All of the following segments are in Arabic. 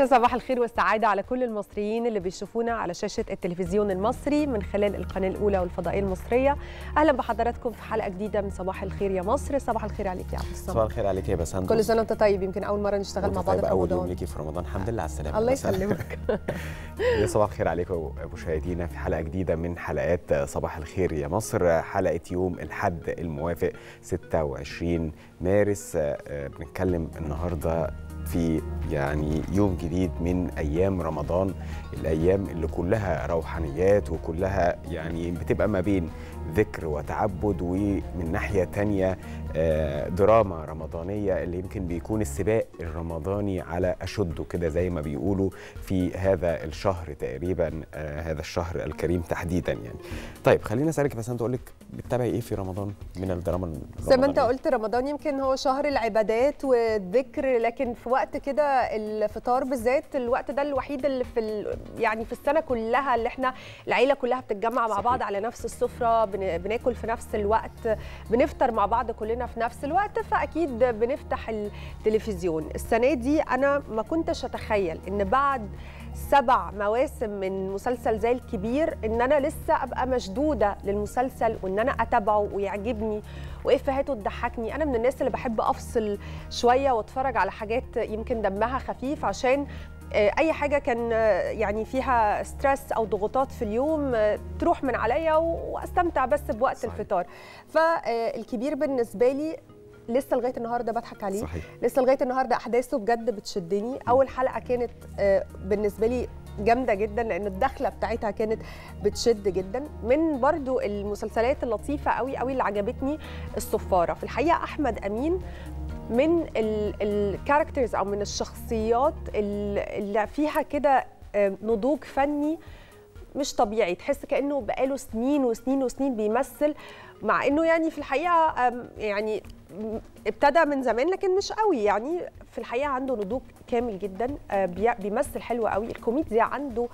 يا صباح الخير والسعادة على كل المصريين اللي بيشوفونا على شاشة التلفزيون المصري من خلال القناة الأولى والفضائية المصرية أهلا بحضراتكم في حلقة جديدة من صباح الخير يا مصر صباح الخير عليك يا عبد الصمد صباح الخير عليك يا بسند كل سنة وأنت طيب يمكن أول مرة نشتغل مع بعض طيب أول يوم ليكي في رمضان الحمد لله على السلامة الله يسلمك يا صباح الخير عليكم مشاهدينا في حلقة جديدة من حلقات صباح الخير يا مصر حلقة يوم الحد الموافق 26 مارس آه، بنتكلم النهارده في يعني يوم جديد من ايام رمضان الايام اللي كلها روحانيات وكلها يعني بتبقى ما بين ذكر وتعبد ومن ناحيه تانية آه، دراما رمضانية اللي يمكن بيكون السباق الرمضاني على أشده كده زي ما بيقولوا في هذا الشهر تقريبا آه، هذا الشهر الكريم تحديدا يعني طيب خلينا أسألك بس أنت أقولك بتتابعي إيه في رمضان من الدراما الرمضانية زي ما أنت قلت رمضان يمكن هو شهر العبادات والذكر لكن في وقت كده الفطار بالذات الوقت ده الوحيد اللي في يعني في السنة كلها اللي احنا العيلة كلها بتتجمع مع صحيح. بعض على نفس السفرة بناكل في نفس الوقت بنفطر مع بعض كلنا كلنا في نفس الوقت فاكيد بنفتح التلفزيون السنه دي انا ما كنتش اتخيل ان بعد سبع مواسم من مسلسل زي الكبير ان انا لسه ابقى مشدوده للمسلسل وان انا اتابعه ويعجبني وافهاته تضحكني انا من الناس اللي بحب افصل شويه واتفرج على حاجات يمكن دمها خفيف عشان آه، اي حاجه كان آه، يعني فيها ستريس او ضغوطات في اليوم آه، تروح من عليا واستمتع بس بوقت صحيح. الفطار فالكبير بالنسبه لي لسه لغايه النهارده بضحك عليه صحيح. لسه لغايه النهارده احداثه بجد بتشدني اول حلقه كانت بالنسبه لي جامده جدا لان الدخله بتاعتها كانت بتشد جدا من برضو المسلسلات اللطيفه قوي قوي اللي عجبتني الصفاره في الحقيقه احمد امين من الكاركترز او من الشخصيات اللي فيها كده نضوج فني مش طبيعي تحس كانه بقاله سنين وسنين وسنين بيمثل مع انه يعني في الحقيقه يعني ابتدى من زمان لكن مش قوي يعني في الحقيقه عنده نضوج كامل جدا آه، بيمثل حلو قوي الكوميديا عنده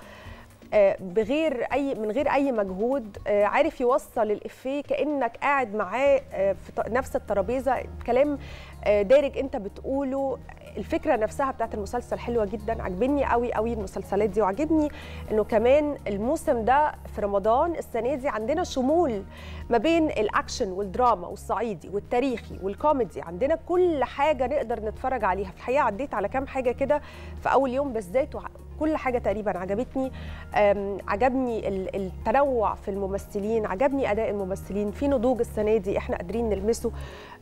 آه، بغير اي من غير اي مجهود آه، عارف يوصل الافيه كانك قاعد معاه في نفس الترابيزه كلام آه، دارج انت بتقوله الفكره نفسها بتاعت المسلسل حلوه جدا عجبني قوي قوي المسلسلات دي وعجبني انه كمان الموسم ده في رمضان السنه دي عندنا شمول ما بين الاكشن والدراما والصعيدي والتاريخي والكوميدي عندنا كل حاجه نقدر نتفرج عليها في الحقيقه عديت على كام حاجه كده في اول يوم بالذات كل حاجه تقريبا عجبتني عجبني التنوع في الممثلين عجبني اداء الممثلين في نضوج السنه دي احنا قادرين نلمسه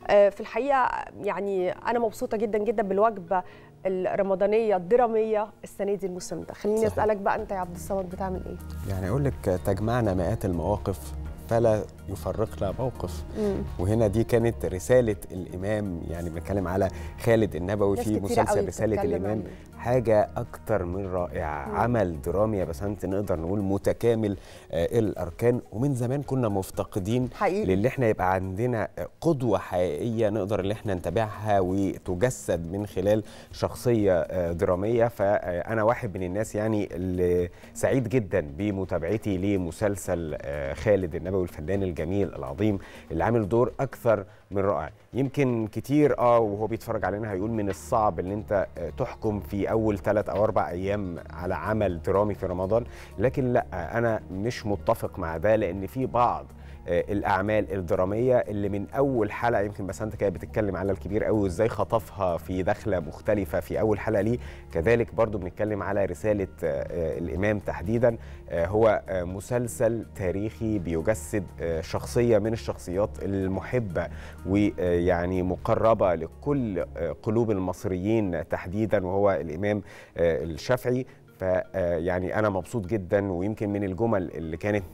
آه، في الحقيقه يعني انا مبسوطه جدا جدا بالوجبه الرمضانيه الدراميه السنه دي الموسم ده خليني صحيح. اسالك بقى انت يا عبد الصمد بتعمل ايه يعني اقول لك تجمعنا مئات المواقف فلا يفرقنا موقف مم. وهنا دي كانت رسالة الإمام يعني بنتكلم على خالد النبوي في مسلسل رسالة الإمام حاجة أكتر من رائعة مم. عمل درامي يا بسنت نقدر نقول متكامل آه الأركان ومن زمان كنا مفتقدين حقيقي. للي احنا يبقى عندنا قدوة حقيقية نقدر اللي احنا نتابعها وتجسد من خلال شخصية آه درامية فأنا آه، واحد من الناس يعني اللي سعيد جدا بمتابعتي لمسلسل آه خالد النبوي الفنان الجميل العظيم اللي عامل دور أكثر من رائع يمكن كتير اه وهو بيتفرج علينا هيقول من الصعب ان انت آه، تحكم في اول ثلاث او اربع ايام على عمل درامي في رمضان لكن لا انا مش متفق مع ده لان في بعض آه، الاعمال الدراميه اللي من اول حلقه يمكن بس انت كانت بتتكلم على الكبير قوي وازاي خطفها في دخله مختلفه في اول حلقه ليه كذلك برضو بنتكلم على رساله آه، آه، الامام تحديدا هو مسلسل تاريخي بيجسد شخصيه من الشخصيات المحبه ويعني مقربه لكل قلوب المصريين تحديدا وهو الامام الشافعي فيعني آه، انا مبسوط جدا ويمكن من الجمل اللي كانت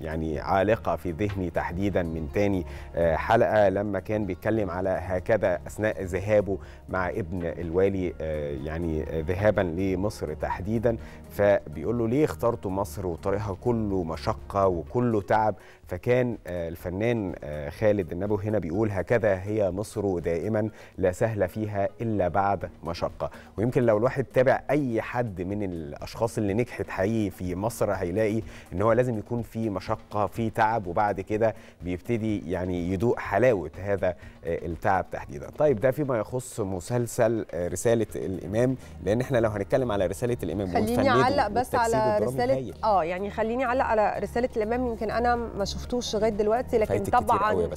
يعني عالقه في ذهني تحديدا من تاني آه، حلقه لما كان بيتكلم على هكذا اثناء ذهابه مع ابن الوالي آه، يعني ذهابا لمصر تحديدا فبيقول له ليه اخترتوا مصر وطريقها كله مشقه وكله تعب فكان آه، الفنان آه، خالد النبوي هنا بيقول هكذا هي مصر دائما لا سهل فيها إلا بعد مشقة ويمكن لو الواحد تابع أي حد من الأشخاص اللي نجحت حقيقي في مصر هيلاقي إن هو لازم يكون في مشقة في تعب وبعد كده بيبتدي يعني يدوق حلاوة هذا آه، التعب تحديدا طيب ده فيما يخص مسلسل رسالة الإمام لأن احنا لو هنتكلم على رسالة الإمام خليني أعلق بس على رسالة آه يعني خليني أعلق على رسالة الإمام يمكن أنا مش شفتوش لغايه دلوقتي لكن طبعا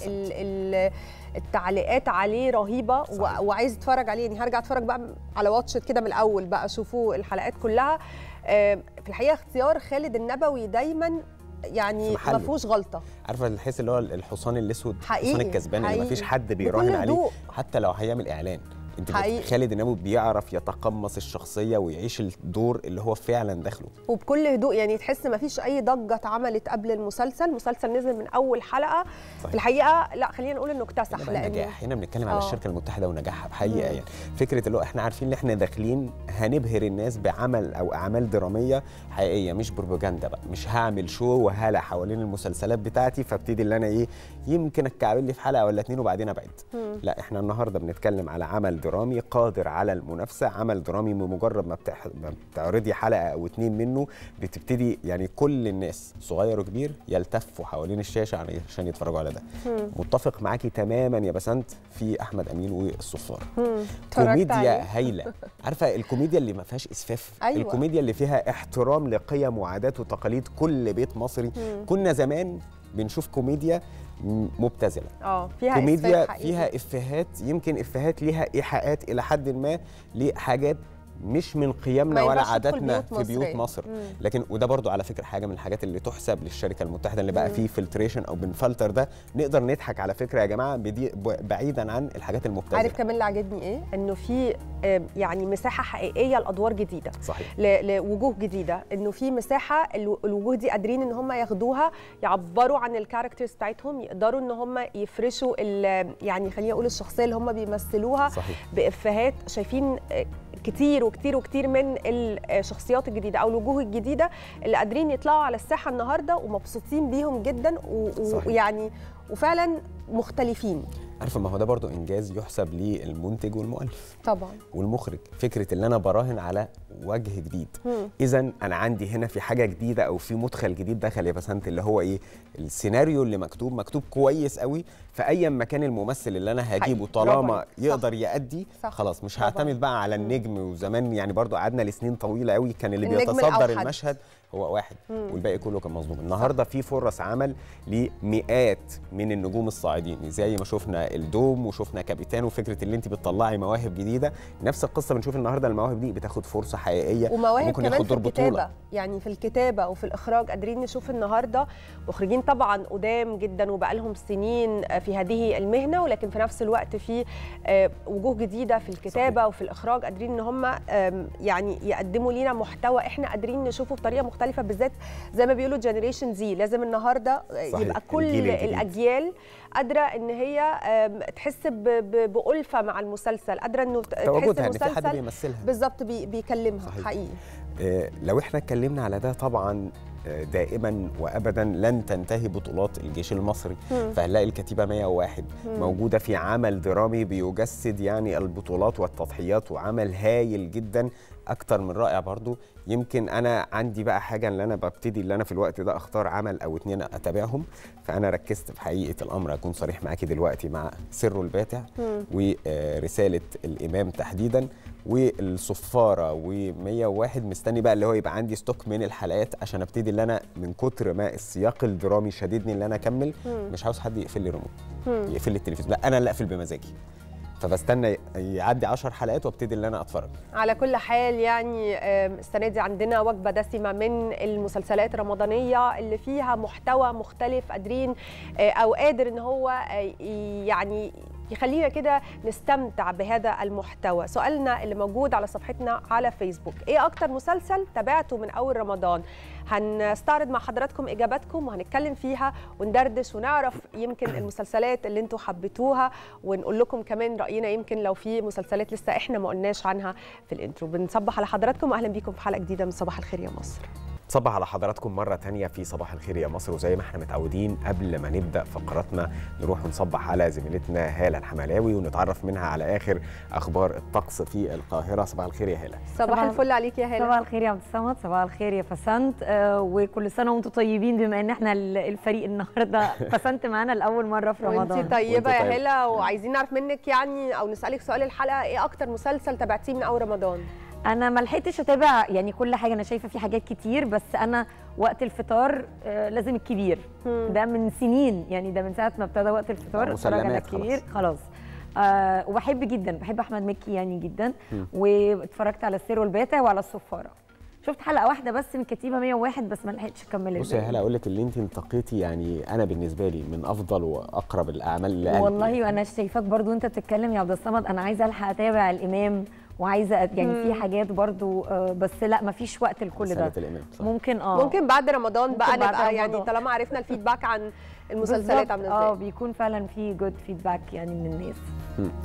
التعليقات عليه رهيبه صحيح. وعايز اتفرج عليه يعني هرجع اتفرج بقى على واتش كده من الاول بقى شوفوا الحلقات كلها في الحقيقه اختيار خالد النبوي دايما يعني ما فيهوش غلطه عارفه الحس اللي هو الحصان الاسود الحصان الكسبان اللي ما فيش حد بيراهن عليه حتى لو هيعمل اعلان انت خالد النبوي بيعرف يتقمص الشخصيه ويعيش الدور اللي هو فعلا داخله وبكل هدوء يعني تحس ما فيش اي ضجه اتعملت قبل المسلسل المسلسل نزل من اول حلقه صحيح. الحقيقه لا خلينا نقول انه اكتسح لان هنا بنتكلم على آه. الشركه المتحده ونجاحها بحقيقه يعني فكره اللي هو احنا عارفين ان احنا داخلين هنبهر الناس بعمل او اعمال دراميه حقيقيه مش بروباجندا بقى مش هعمل شو وهاله حوالين المسلسلات بتاعتي فابتدي اللي انا ايه يمكن اتكعبل لي في حلقه ولا اتنين وبعدين ابعد لا احنا النهارده بنتكلم على عمل درامي درامي قادر على المنافسه عمل درامي بمجرد ما بتعرضي حلقه او اتنين منه بتبتدي يعني كل الناس صغير وكبير يلتفوا حوالين الشاشه عشان يتفرجوا على ده متفق معاكي تماما يا بسنت في احمد امين والصفار كوميديا هايله عارفه الكوميديا اللي ما فيهاش اسفاف أيوة. الكوميديا اللي فيها احترام لقيم وعادات وتقاليد كل بيت مصري كنا زمان بنشوف كوميديا مبتذله اه فيها كوميديا فيها افيهات يمكن افيهات ليها ايحاءات الى حد ما لحاجات مش من قيمنا ولا عاداتنا في بيوت, في بيوت مصر مم. لكن وده برضو على فكره حاجه من الحاجات اللي تحسب للشركه المتحده اللي بقى فيه فلتريشن او بنفلتر ده نقدر نضحك على فكره يا جماعه بعيدا عن الحاجات المبتذله عارف كمان اللي عاجبني ايه انه في يعني مساحه حقيقيه لادوار جديده صحيح لوجوه جديده انه في مساحه الوجوه دي قادرين ان هم ياخدوها يعبروا عن الكاركترز بتاعتهم يقدروا ان هم يفرشوا يعني خليني اقول الشخصيه اللي هم بيمثلوها صحيح. بافيهات شايفين آه، كتير وكتير وكتير من الشخصيات الجديده او الوجوه الجديده اللي قادرين يطلعوا على الساحه النهارده ومبسوطين بيهم جدا ويعني وفعلا مختلفين عارفه ما هو ده برضو انجاز يحسب للمنتج والمؤلف طبعا والمخرج فكره ان انا براهن على وجه جديد اذا انا عندي هنا في حاجه جديده او في مدخل جديد دخل يا بسنت اللي هو ايه السيناريو اللي مكتوب مكتوب كويس قوي فايا ما كان الممثل اللي انا هجيبه طالما يقدر يأدي خلاص مش هعتمد بقى على النجم وزمان يعني برضو قعدنا لسنين طويله قوي كان اللي بيتصدر المشهد هو واحد والباقي كله كان مظلوم النهارده في فرص عمل لمئات من النجوم الصاعدين زي ما شفنا الدوم وشفنا كابيتان وفكره اللي انت بتطلعي مواهب جديده نفس القصه بنشوف النهارده المواهب دي بتاخد فرصه حقيقيه ومواهب ممكن كمان ياخد دور بطوله يعني في الكتابه وفي الاخراج قادرين نشوف النهارده مخرجين طبعا قدام جدا وبقالهم سنين آه، في في هذه المهنه ولكن في نفس الوقت في آه، وجوه جديده في الكتابه صحيح. وفي الاخراج قادرين ان هم يعني يقدموا لينا محتوى احنا قادرين نشوفه بطريقه مختلفه بالذات زي ما بيقولوا جنريشن زي لازم النهارده صحيح. يبقى كل الاجيال قادره ان هي تحس بالفه مع المسلسل قادره انه تحس المسلسل بالظبط بيكلمها صحيح. حقيقي آه، لو احنا اتكلمنا على ده طبعا دائما وابدا لن تنتهي بطولات الجيش المصري فهنلاقي الكتيبه 101 موجوده في عمل درامي بيجسد يعني البطولات والتضحيات وعمل هايل جدا اكتر من رائع برضو يمكن انا عندي بقى حاجه اللي انا ببتدي اللي انا في الوقت ده اختار عمل او اتنين اتابعهم فانا ركزت في حقيقه الامر اكون صريح معاكي دلوقتي مع سره الباتع ورساله الامام تحديدا والصفاره و101 مستني بقى اللي هو يبقى عندي ستوك من الحلقات عشان ابتدي اللي انا من كتر ما السياق الدرامي شددني ان انا اكمل مش عاوز حد يقفل لي ريموت يقفل لي التلفزيون لا انا اللي اقفل بمزاجي فبستنى يعدي 10 حلقات وابتدي ان انا اتفرج على كل حال يعني السنه دي عندنا وجبه دسمه من المسلسلات الرمضانيه اللي فيها محتوى مختلف قادرين آه، او قادر ان هو آه، يعني يخلينا كده نستمتع بهذا المحتوى سؤالنا اللي موجود على صفحتنا على فيسبوك ايه اكتر مسلسل تابعته من اول رمضان هنستعرض مع حضراتكم اجاباتكم وهنتكلم فيها وندردش ونعرف يمكن المسلسلات اللي انتوا حبيتوها ونقول لكم كمان راينا يمكن لو في مسلسلات لسه احنا ما قلناش عنها في الانترو بنصبح على حضراتكم واهلا بيكم في حلقه جديده من صباح الخير يا مصر صباح على حضراتكم مرة تانية في صباح الخير يا مصر وزي ما احنا متعودين قبل ما نبدأ فقراتنا نروح ونصبح على زميلتنا هالة الحملاوي ونتعرف منها على آخر أخبار الطقس في القاهرة صباح الخير يا هالة صباح الفل عليك يا هالة صباح الخير يا عبد الصمد صباح الخير يا فسنت آه وكل سنة وانتم طيبين بما ان احنا الفريق النهاردة فسنت معانا لأول مرة في رمضان وانت طيبة يا هالة وعايزين نعرف منك يعني أو نسألك سؤال الحلقة إيه أكتر مسلسل تابعتيه من أول رمضان؟ انا ما لحقتش اتابع يعني كل حاجه انا شايفه في حاجات كتير بس انا وقت الفطار آه، لازم الكبير ده من سنين يعني ده من ساعه ما ابتدى وقت الفطار اتفرج على الكبير خلاص آه وبحب جدا بحب احمد مكي يعني جدا واتفرجت على السير والباتا وعلى الصفاره شفت حلقه واحده بس من كتيبه 101 بس ما لحقتش اكمل بصي يا هلا اقول لك اللي انت انتقيتي يعني انا بالنسبه لي من افضل واقرب الاعمال لقلبي والله وانا شايفاك برضو وانت بتتكلم يا عبد الصمد انا عايزه الحق اتابع الامام وعايزه يعني في حاجات برضو آه، بس لا مفيش وقت لكل ده ممكن اه ممكن بعد رمضان بقى نبقى يعني رمضان. يعني طالما عرفنا الفيدباك عن المسلسلات عامله ازاي اه بيكون فعلا في جود فيدباك يعني من الناس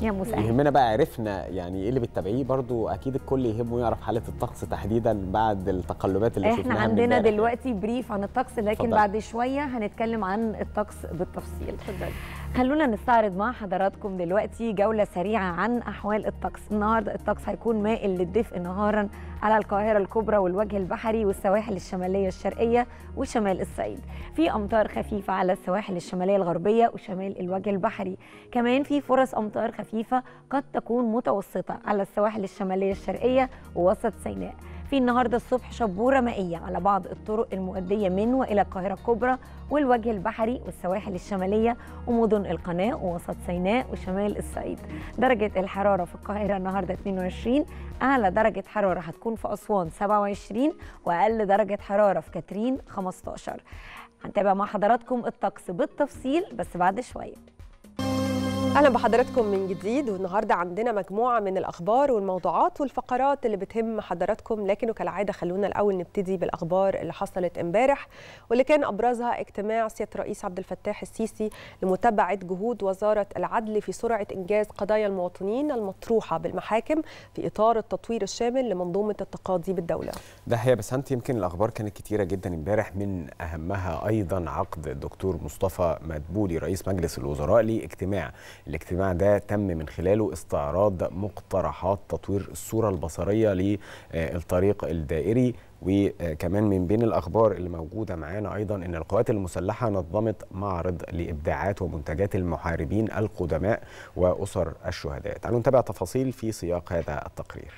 يا مساعد يهمنا بقى عرفنا يعني ايه اللي بتتابعيه برضو اكيد الكل يهمه يعرف حاله الطقس تحديدا بعد التقلبات اللي شفناها احنا عندنا دلوقتي بريف عن الطقس لكن فضل. بعد شويه هنتكلم عن الطقس بالتفصيل اتفضلي خلونا نستعرض مع حضراتكم دلوقتي جولة سريعة عن أحوال الطقس النهاردة الطقس هيكون مائل للدفء نهارا على القاهرة الكبرى والوجه البحري والسواحل الشمالية الشرقية وشمال الصعيد في أمطار خفيفة على السواحل الشمالية الغربية وشمال الوجه البحري كمان في فرص أمطار خفيفة قد تكون متوسطة على السواحل الشمالية الشرقية ووسط سيناء فيه النهارده الصبح شبوره مائيه على بعض الطرق المؤديه من والى القاهره الكبرى والوجه البحري والسواحل الشماليه ومدن القناه ووسط سيناء وشمال الصعيد. درجه الحراره في القاهره النهارده 22 اعلى درجه حراره هتكون في اسوان 27 واقل درجه حراره في كاترين 15. هنتابع مع حضراتكم الطقس بالتفصيل بس بعد شويه. اهلا بحضراتكم من جديد والنهارده عندنا مجموعه من الاخبار والموضوعات والفقرات اللي بتهم حضراتكم لكن وكالعاده خلونا الاول نبتدي بالاخبار اللي حصلت امبارح واللي كان ابرزها اجتماع سياده الرئيس عبد الفتاح السيسي لمتابعه جهود وزاره العدل في سرعه انجاز قضايا المواطنين المطروحه بالمحاكم في اطار التطوير الشامل لمنظومه التقاضي بالدوله. ده هي بس انت يمكن الاخبار كانت كتيره جدا امبارح من اهمها ايضا عقد الدكتور مصطفى مدبولي رئيس مجلس الوزراء لاجتماع الاجتماع ده تم من خلاله استعراض مقترحات تطوير الصورة البصرية للطريق الدائري وكمان من بين الاخبار اللي موجوده معانا ايضا ان القوات المسلحه نظمت معرض لابداعات ومنتجات المحاربين القدماء واسر الشهداء. تعالوا نتابع تفاصيل في سياق هذا التقرير.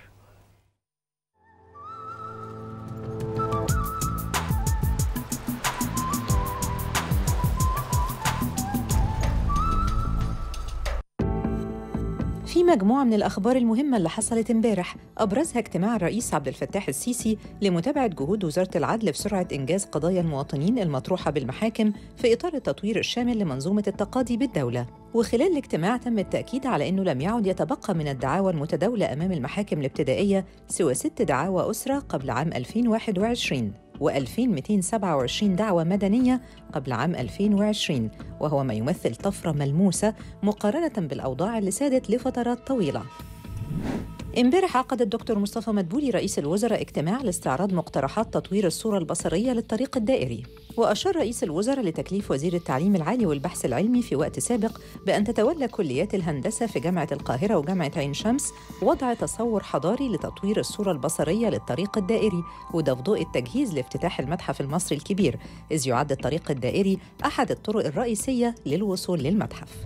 في مجموعة من الأخبار المهمة اللي حصلت امبارح أبرزها اجتماع الرئيس عبد الفتاح السيسي لمتابعة جهود وزارة العدل في سرعة إنجاز قضايا المواطنين المطروحة بالمحاكم في إطار التطوير الشامل لمنظومة التقاضي بالدولة وخلال الاجتماع تم التأكيد على أنه لم يعد يتبقى من الدعاوى المتداولة أمام المحاكم الابتدائية سوى ست دعاوى أسرة قبل عام 2021 و2227 دعوة مدنية قبل عام 2020 وهو ما يمثل طفرة ملموسة مقارنة بالأوضاع اللي سادت لفترات طويلة امبارح عقد الدكتور مصطفى مدبولي رئيس الوزراء اجتماع لاستعراض مقترحات تطوير الصورة البصرية للطريق الدائري وأشار رئيس الوزراء لتكليف وزير التعليم العالي والبحث العلمي في وقت سابق بأن تتولى كليات الهندسة في جامعة القاهرة وجامعة عين شمس وضع تصور حضاري لتطوير الصورة البصرية للطريق الدائري وده في ضوء التجهيز لافتتاح المتحف المصري الكبير إذ يعد الطريق الدائري أحد الطرق الرئيسية للوصول للمتحف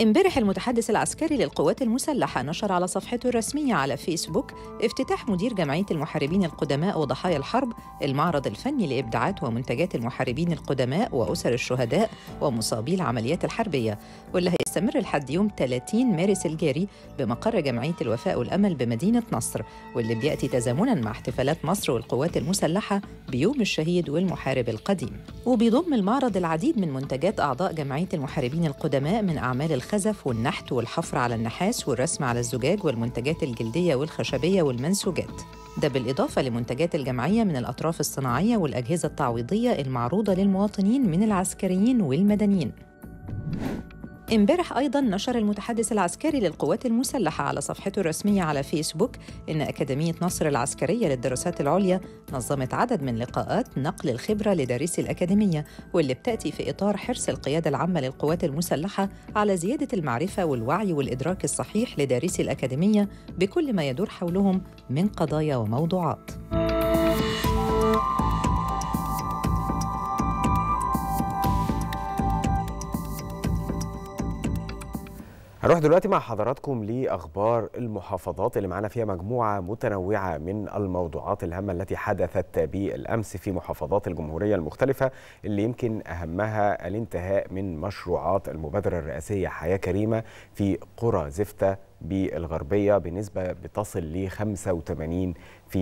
امبارح المتحدث العسكري للقوات المسلحة نشر على صفحته الرسمية على فيسبوك افتتاح مدير جمعية المحاربين القدماء وضحايا الحرب المعرض الفني لإبداعات ومنتجات المحاربين القدماء وأسر الشهداء ومصابي العمليات الحربية واللي هيستمر لحد يوم 30 مارس الجاري بمقر جمعية الوفاء والأمل بمدينة نصر واللي بيأتي تزامنا مع احتفالات مصر والقوات المسلحة بيوم الشهيد والمحارب القديم وبيضم المعرض العديد من منتجات أعضاء جمعية المحاربين القدماء من أعمال الخزف والنحت والحفر على النحاس والرسم على الزجاج والمنتجات الجلدية والخشبية والمنسوجات ده بالإضافة لمنتجات الجمعية من الأطراف الصناعية والأجهزة التعويضية المعروضة للمواطنين من العسكريين والمدنيين امبارح ايضا نشر المتحدث العسكري للقوات المسلحه على صفحته الرسميه على فيسبوك ان اكاديميه نصر العسكريه للدراسات العليا نظمت عدد من لقاءات نقل الخبره لدارسي الاكاديميه واللي بتاتي في اطار حرص القياده العامه للقوات المسلحه على زياده المعرفه والوعي والادراك الصحيح لدارسي الاكاديميه بكل ما يدور حولهم من قضايا وموضوعات. هنروح دلوقتي مع حضراتكم لأخبار المحافظات اللي معانا فيها مجموعة متنوعة من الموضوعات الهامة التي حدثت بالأمس في محافظات الجمهورية المختلفة اللي يمكن أهمها الانتهاء من مشروعات المبادرة الرئاسية حياة كريمة في قرى زفتة بالغربية بنسبة بتصل ل 85%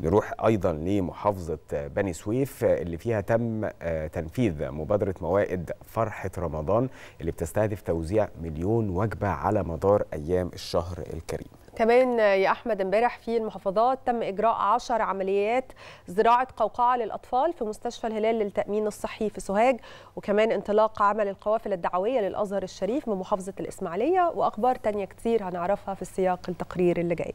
نروح ايضا لمحافظه بني سويف اللي فيها تم آه، تنفيذ مبادره موائد فرحه رمضان اللي بتستهدف توزيع مليون وجبه على مدار ايام الشهر الكريم كمان يا احمد امبارح في المحافظات تم اجراء 10 عمليات زراعه قوقعه للاطفال في مستشفى الهلال للتامين الصحي في سوهاج وكمان انطلاق عمل القوافل الدعويه للازهر الشريف من محافظه الاسماعيليه واخبار تانية كتير هنعرفها في السياق التقرير اللي جاي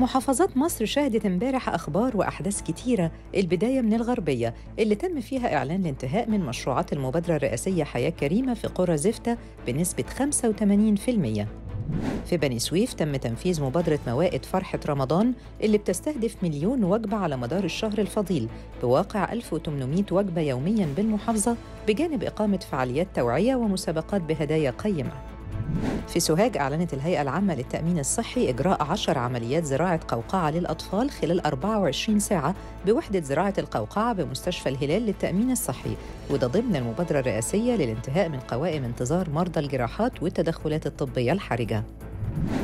محافظات مصر شهدت امبارح اخبار واحداث كتيره البدايه من الغربيه اللي تم فيها اعلان الانتهاء من مشروعات المبادره الرئاسيه حياه كريمه في قرى زفته بنسبه 85% في بني سويف تم تنفيذ مبادرة موائد فرحة رمضان اللي بتستهدف مليون وجبة على مدار الشهر الفضيل بواقع 1800 وجبة يومياً بالمحافظة بجانب إقامة فعاليات توعية ومسابقات بهدايا قيمة في سوهاج أعلنت الهيئة العامة للتأمين الصحي إجراء 10 عمليات زراعة قوقعة للأطفال خلال 24 ساعة بوحدة زراعة القوقعة بمستشفى الهلال للتأمين الصحي وده ضمن المبادرة الرئاسية للانتهاء من قوائم انتظار مرضى الجراحات والتدخلات الطبية الحرجة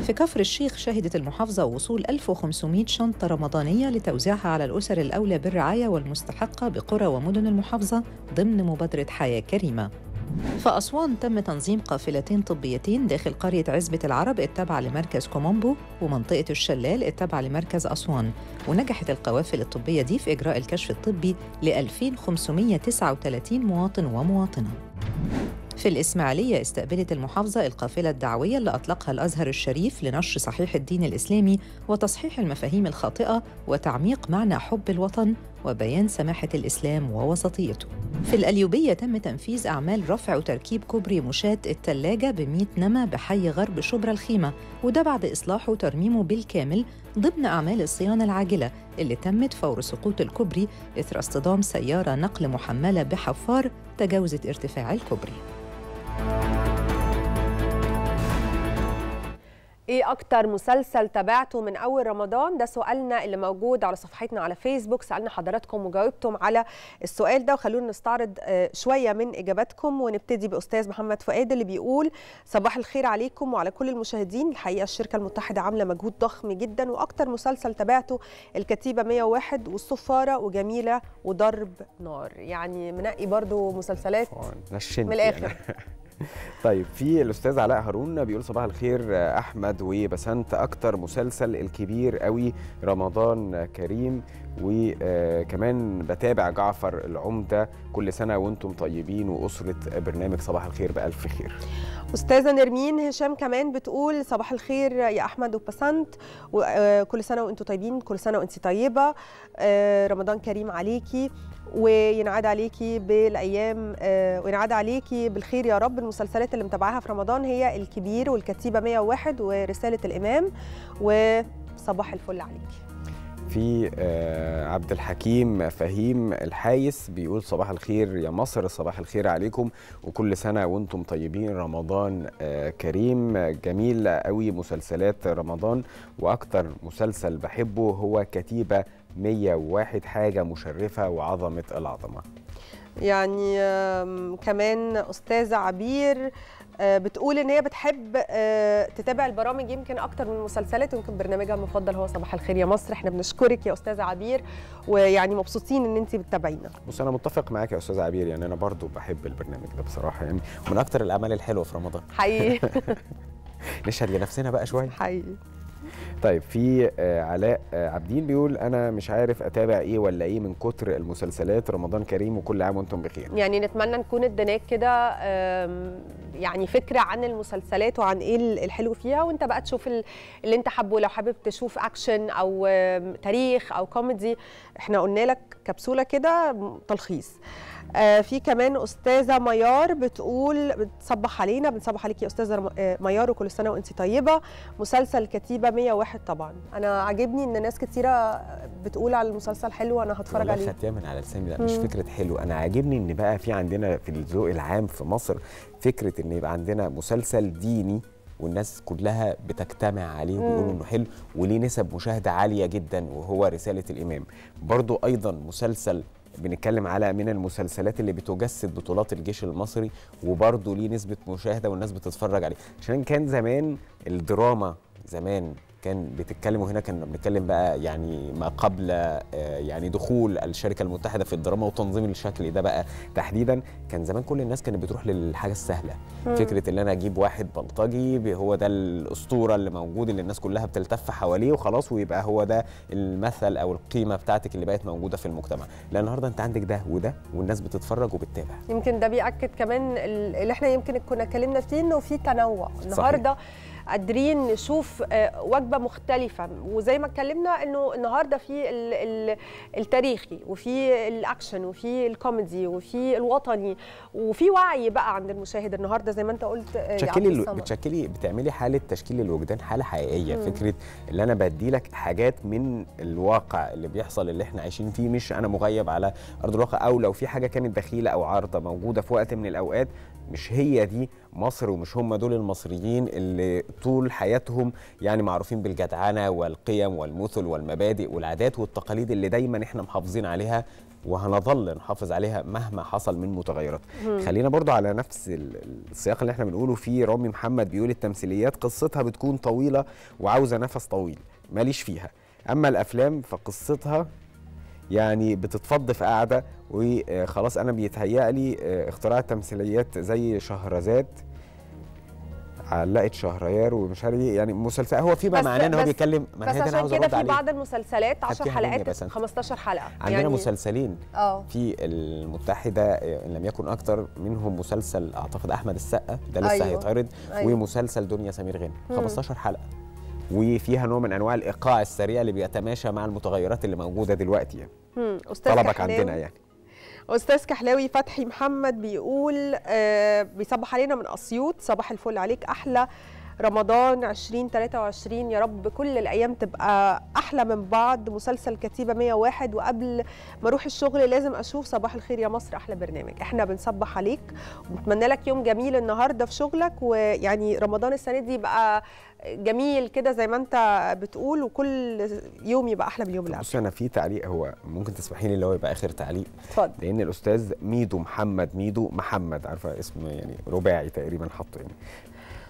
في كفر الشيخ شهدت المحافظة وصول 1500 شنطة رمضانية لتوزيعها على الأسر الأولى بالرعاية والمستحقة بقرى ومدن المحافظة ضمن مبادرة حياة كريمة فأسوان تم تنظيم قافلتين طبيتين داخل قرية عزبة العرب التابعة لمركز كومومبو ومنطقة الشلال التابعة لمركز أسوان ونجحت القوافل الطبية دي في إجراء الكشف الطبي ل 2539 مواطن ومواطنة في الإسماعيلية استقبلت المحافظة القافلة الدعوية اللي أطلقها الأزهر الشريف لنشر صحيح الدين الإسلامي وتصحيح المفاهيم الخاطئة وتعميق معنى حب الوطن وبيان سماحة الإسلام ووسطيته في الأليوبية تم تنفيذ أعمال رفع وتركيب كوبري مشاة التلاجة بميت نما بحي غرب شبرا الخيمة وده بعد إصلاحه وترميمه بالكامل ضمن أعمال الصيانة العاجلة اللي تمت فور سقوط الكوبري إثر اصطدام سيارة نقل محملة بحفار تجاوزت ارتفاع الكوبري ايه اكتر مسلسل تابعته من اول رمضان ده سؤالنا اللي موجود على صفحتنا على فيسبوك سالنا حضراتكم وجاوبتم على السؤال ده وخلونا نستعرض آه، شويه من اجاباتكم ونبتدي باستاذ محمد فؤاد اللي بيقول صباح الخير عليكم وعلى كل المشاهدين الحقيقه الشركه المتحده عامله مجهود ضخم جدا واكتر مسلسل تابعته الكتيبه 101 والصفاره وجميله وضرب نار يعني منقي برضو مسلسلات من الاخر يعني. طيب في الاستاذ علاء هارون بيقول صباح الخير احمد وبسنت اكتر مسلسل الكبير قوي رمضان كريم وكمان بتابع جعفر العمده كل سنه وانتم طيبين واسره برنامج صباح الخير بالف خير استاذه نرمين هشام كمان بتقول صباح الخير يا احمد وبسنت وكل آه، سنه وانتم طيبين كل سنه وانت طيبه آه، رمضان كريم عليكي وينعاد عليكي بالايام آه، وينعاد عليكي بالخير يا رب المسلسلات اللي متابعاها في رمضان هي الكبير والكتيبه 101 ورساله الامام وصباح الفل عليكي في آه، عبد الحكيم فهيم الحايس بيقول صباح الخير يا مصر صباح الخير عليكم وكل سنه وانتم طيبين رمضان آه، كريم جميل قوي مسلسلات رمضان واكتر مسلسل بحبه هو كتيبه 101 حاجة مشرفة وعظمة العظمة يعني كمان أستاذة عبير آه، بتقول ان هي بتحب آه، تتابع البرامج يمكن اكتر من المسلسلات يمكن برنامجها المفضل هو صباح الخير يا مصر احنا بنشكرك يا استاذه عبير ويعني مبسوطين ان انت بتتابعينا بص انا متفق معاك يا استاذه عبير يعني انا برضو بحب البرنامج ده بصراحه يعني من اكتر الاعمال الحلوه في رمضان حقيقي نشهد لنفسنا بقى شويه حقيقي طيب في آه، علاء آه، عابدين بيقول انا مش عارف اتابع ايه ولا ايه من كتر المسلسلات رمضان كريم وكل عام وانتم بخير يعني نتمنى نكون اديناك كده يعني فكره عن المسلسلات وعن ايه الحلو فيها وانت بقى تشوف اللي انت حابه لو حابب تشوف اكشن او تاريخ او كوميدي احنا قلنا لك كبسوله كده تلخيص آه، في كمان استاذه ميار بتقول بتصبح علينا بنصبح عليكي يا استاذه آه، ميار وكل سنه وانت طيبه مسلسل كتيبه 101 طبعا انا عاجبني ان ناس كتيره بتقول على المسلسل حلو انا هتفرج عليه خدتيها من على لساني لا مش فكره حلو انا عاجبني ان بقى في عندنا في الذوق العام في مصر فكره ان يبقى عندنا مسلسل ديني والناس كلها بتجتمع عليه وبيقولوا انه حلو وليه نسب مشاهده عاليه جدا وهو رساله الامام برضو ايضا مسلسل بنتكلم على من المسلسلات اللي بتجسد بطولات الجيش المصري وبرضه ليه نسبه مشاهده والناس بتتفرج عليه عشان كان زمان الدراما زمان كان بتتكلموا هنا كنا بنتكلم بقى يعني ما قبل آه، يعني دخول الشركه المتحده في الدراما وتنظيم الشكل ده بقى تحديدا كان زمان كل الناس كانت بتروح للحاجه السهله مم. فكره ان انا اجيب واحد بلطجي هو ده الاسطوره اللي موجود اللي الناس كلها بتلتف حواليه وخلاص ويبقى هو ده المثل او القيمه بتاعتك اللي بقت موجوده في المجتمع لا النهارده انت عندك ده وده والناس بتتفرج وبتتابع يمكن ده بياكد كمان اللي احنا يمكن كنا اتكلمنا فيه انه في تنوع النهارده صحيح. قادرين نشوف آه، وجبه مختلفه وزي ما اتكلمنا انه النهارده في التاريخي وفي الاكشن وفي الكوميدي وفي الوطني وفي وعي بقى عند المشاهد النهارده زي ما انت قلت آه، بتشكلي الو... بتشكلي بتعملي حاله تشكيل الوجدان حاله حقيقيه مم. فكره اللي انا بدي لك حاجات من الواقع اللي بيحصل اللي احنا عايشين فيه مش انا مغيب على ارض الواقع او لو في حاجه كانت دخيله او عارضه موجوده في وقت من الاوقات مش هي دي مصر ومش هم دول المصريين اللي طول حياتهم يعني معروفين بالجدعنه والقيم والمثل والمبادئ والعادات والتقاليد اللي دايما احنا محافظين عليها وهنظل نحافظ عليها مهما حصل من متغيرات خلينا برضو على نفس السياق اللي احنا بنقوله فيه رامي محمد بيقول التمثيليات قصتها بتكون طويله وعاوزه نفس طويل ماليش فيها اما الافلام فقصتها يعني بتتفض في قاعده وخلاص آه، انا بيتهيأ لي آه، اختراع التمثيليات زي شهرزاد علقت شهريار ومش عارف ايه يعني مسلسل هو فيما معناه ان هو بيتكلم بس عشان كده في عليه. بعض المسلسلات 10 حلقات 15 حلقه عندنا يعني مسلسلين اه في المتحده ان آه، لم يكن اكتر منهم مسلسل اعتقد احمد السقا ده لسه أيوه. هيتعرض أيوه. ومسلسل دنيا سمير غانم 15 حلقه وفيها نوع من انواع الايقاع السريع اللي بيتماشى مع المتغيرات اللي موجوده دلوقتي يعني استاذ طلبك كحلاوي. عندنا يعني استاذ كحلاوي فتحي محمد بيقول آه بيصبح علينا من اسيوط صباح الفل عليك احلى رمضان 2023 يا رب كل الايام تبقى احلى من بعض مسلسل كتيبه 101 وقبل ما اروح الشغل لازم اشوف صباح الخير يا مصر احلى برنامج احنا بنصبح عليك وبنتمنى لك يوم جميل النهارده في شغلك ويعني رمضان السنه دي يبقى جميل كده زي ما انت بتقول وكل يوم يبقى احلى من اليوم اللي قبله بصي انا في تعليق هو ممكن تسمحي لي اللي هو يبقى اخر تعليق اتفضل لان الاستاذ ميدو محمد ميدو محمد عارفه اسم يعني رباعي تقريبا حاطه يعني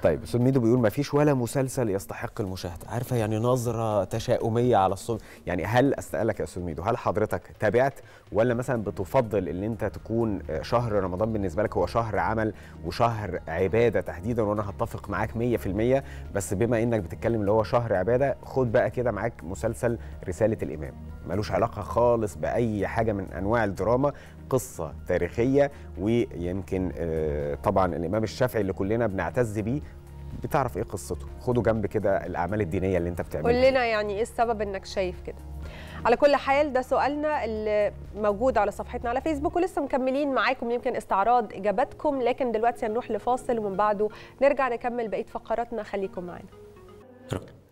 طيب استاذ ميدو بيقول ما فيش ولا مسلسل يستحق المشاهده عارفه يعني نظره تشاؤميه على الصبح يعني هل اسالك يا استاذ ميدو هل حضرتك تابعت ولا مثلا بتفضل ان انت تكون شهر رمضان بالنسبه لك هو شهر عمل وشهر عباده تحديدا وانا هتفق معاك 100% بس بما انك بتتكلم اللي هو شهر عباده خد بقى كده معاك مسلسل رساله الامام ملوش علاقه خالص باي حاجه من انواع الدراما قصه تاريخيه ويمكن آه، طبعا الامام الشافعي اللي كلنا بنعتز بيه بتعرف ايه قصته خدوا جنب كده الاعمال الدينيه اللي انت بتعملها قول لنا يعني ايه السبب انك شايف كده على كل حال ده سؤالنا اللي موجود على صفحتنا على فيسبوك ولسه مكملين معاكم يمكن استعراض اجاباتكم لكن دلوقتي هنروح لفاصل ومن بعده نرجع نكمل بقيه فقراتنا خليكم معانا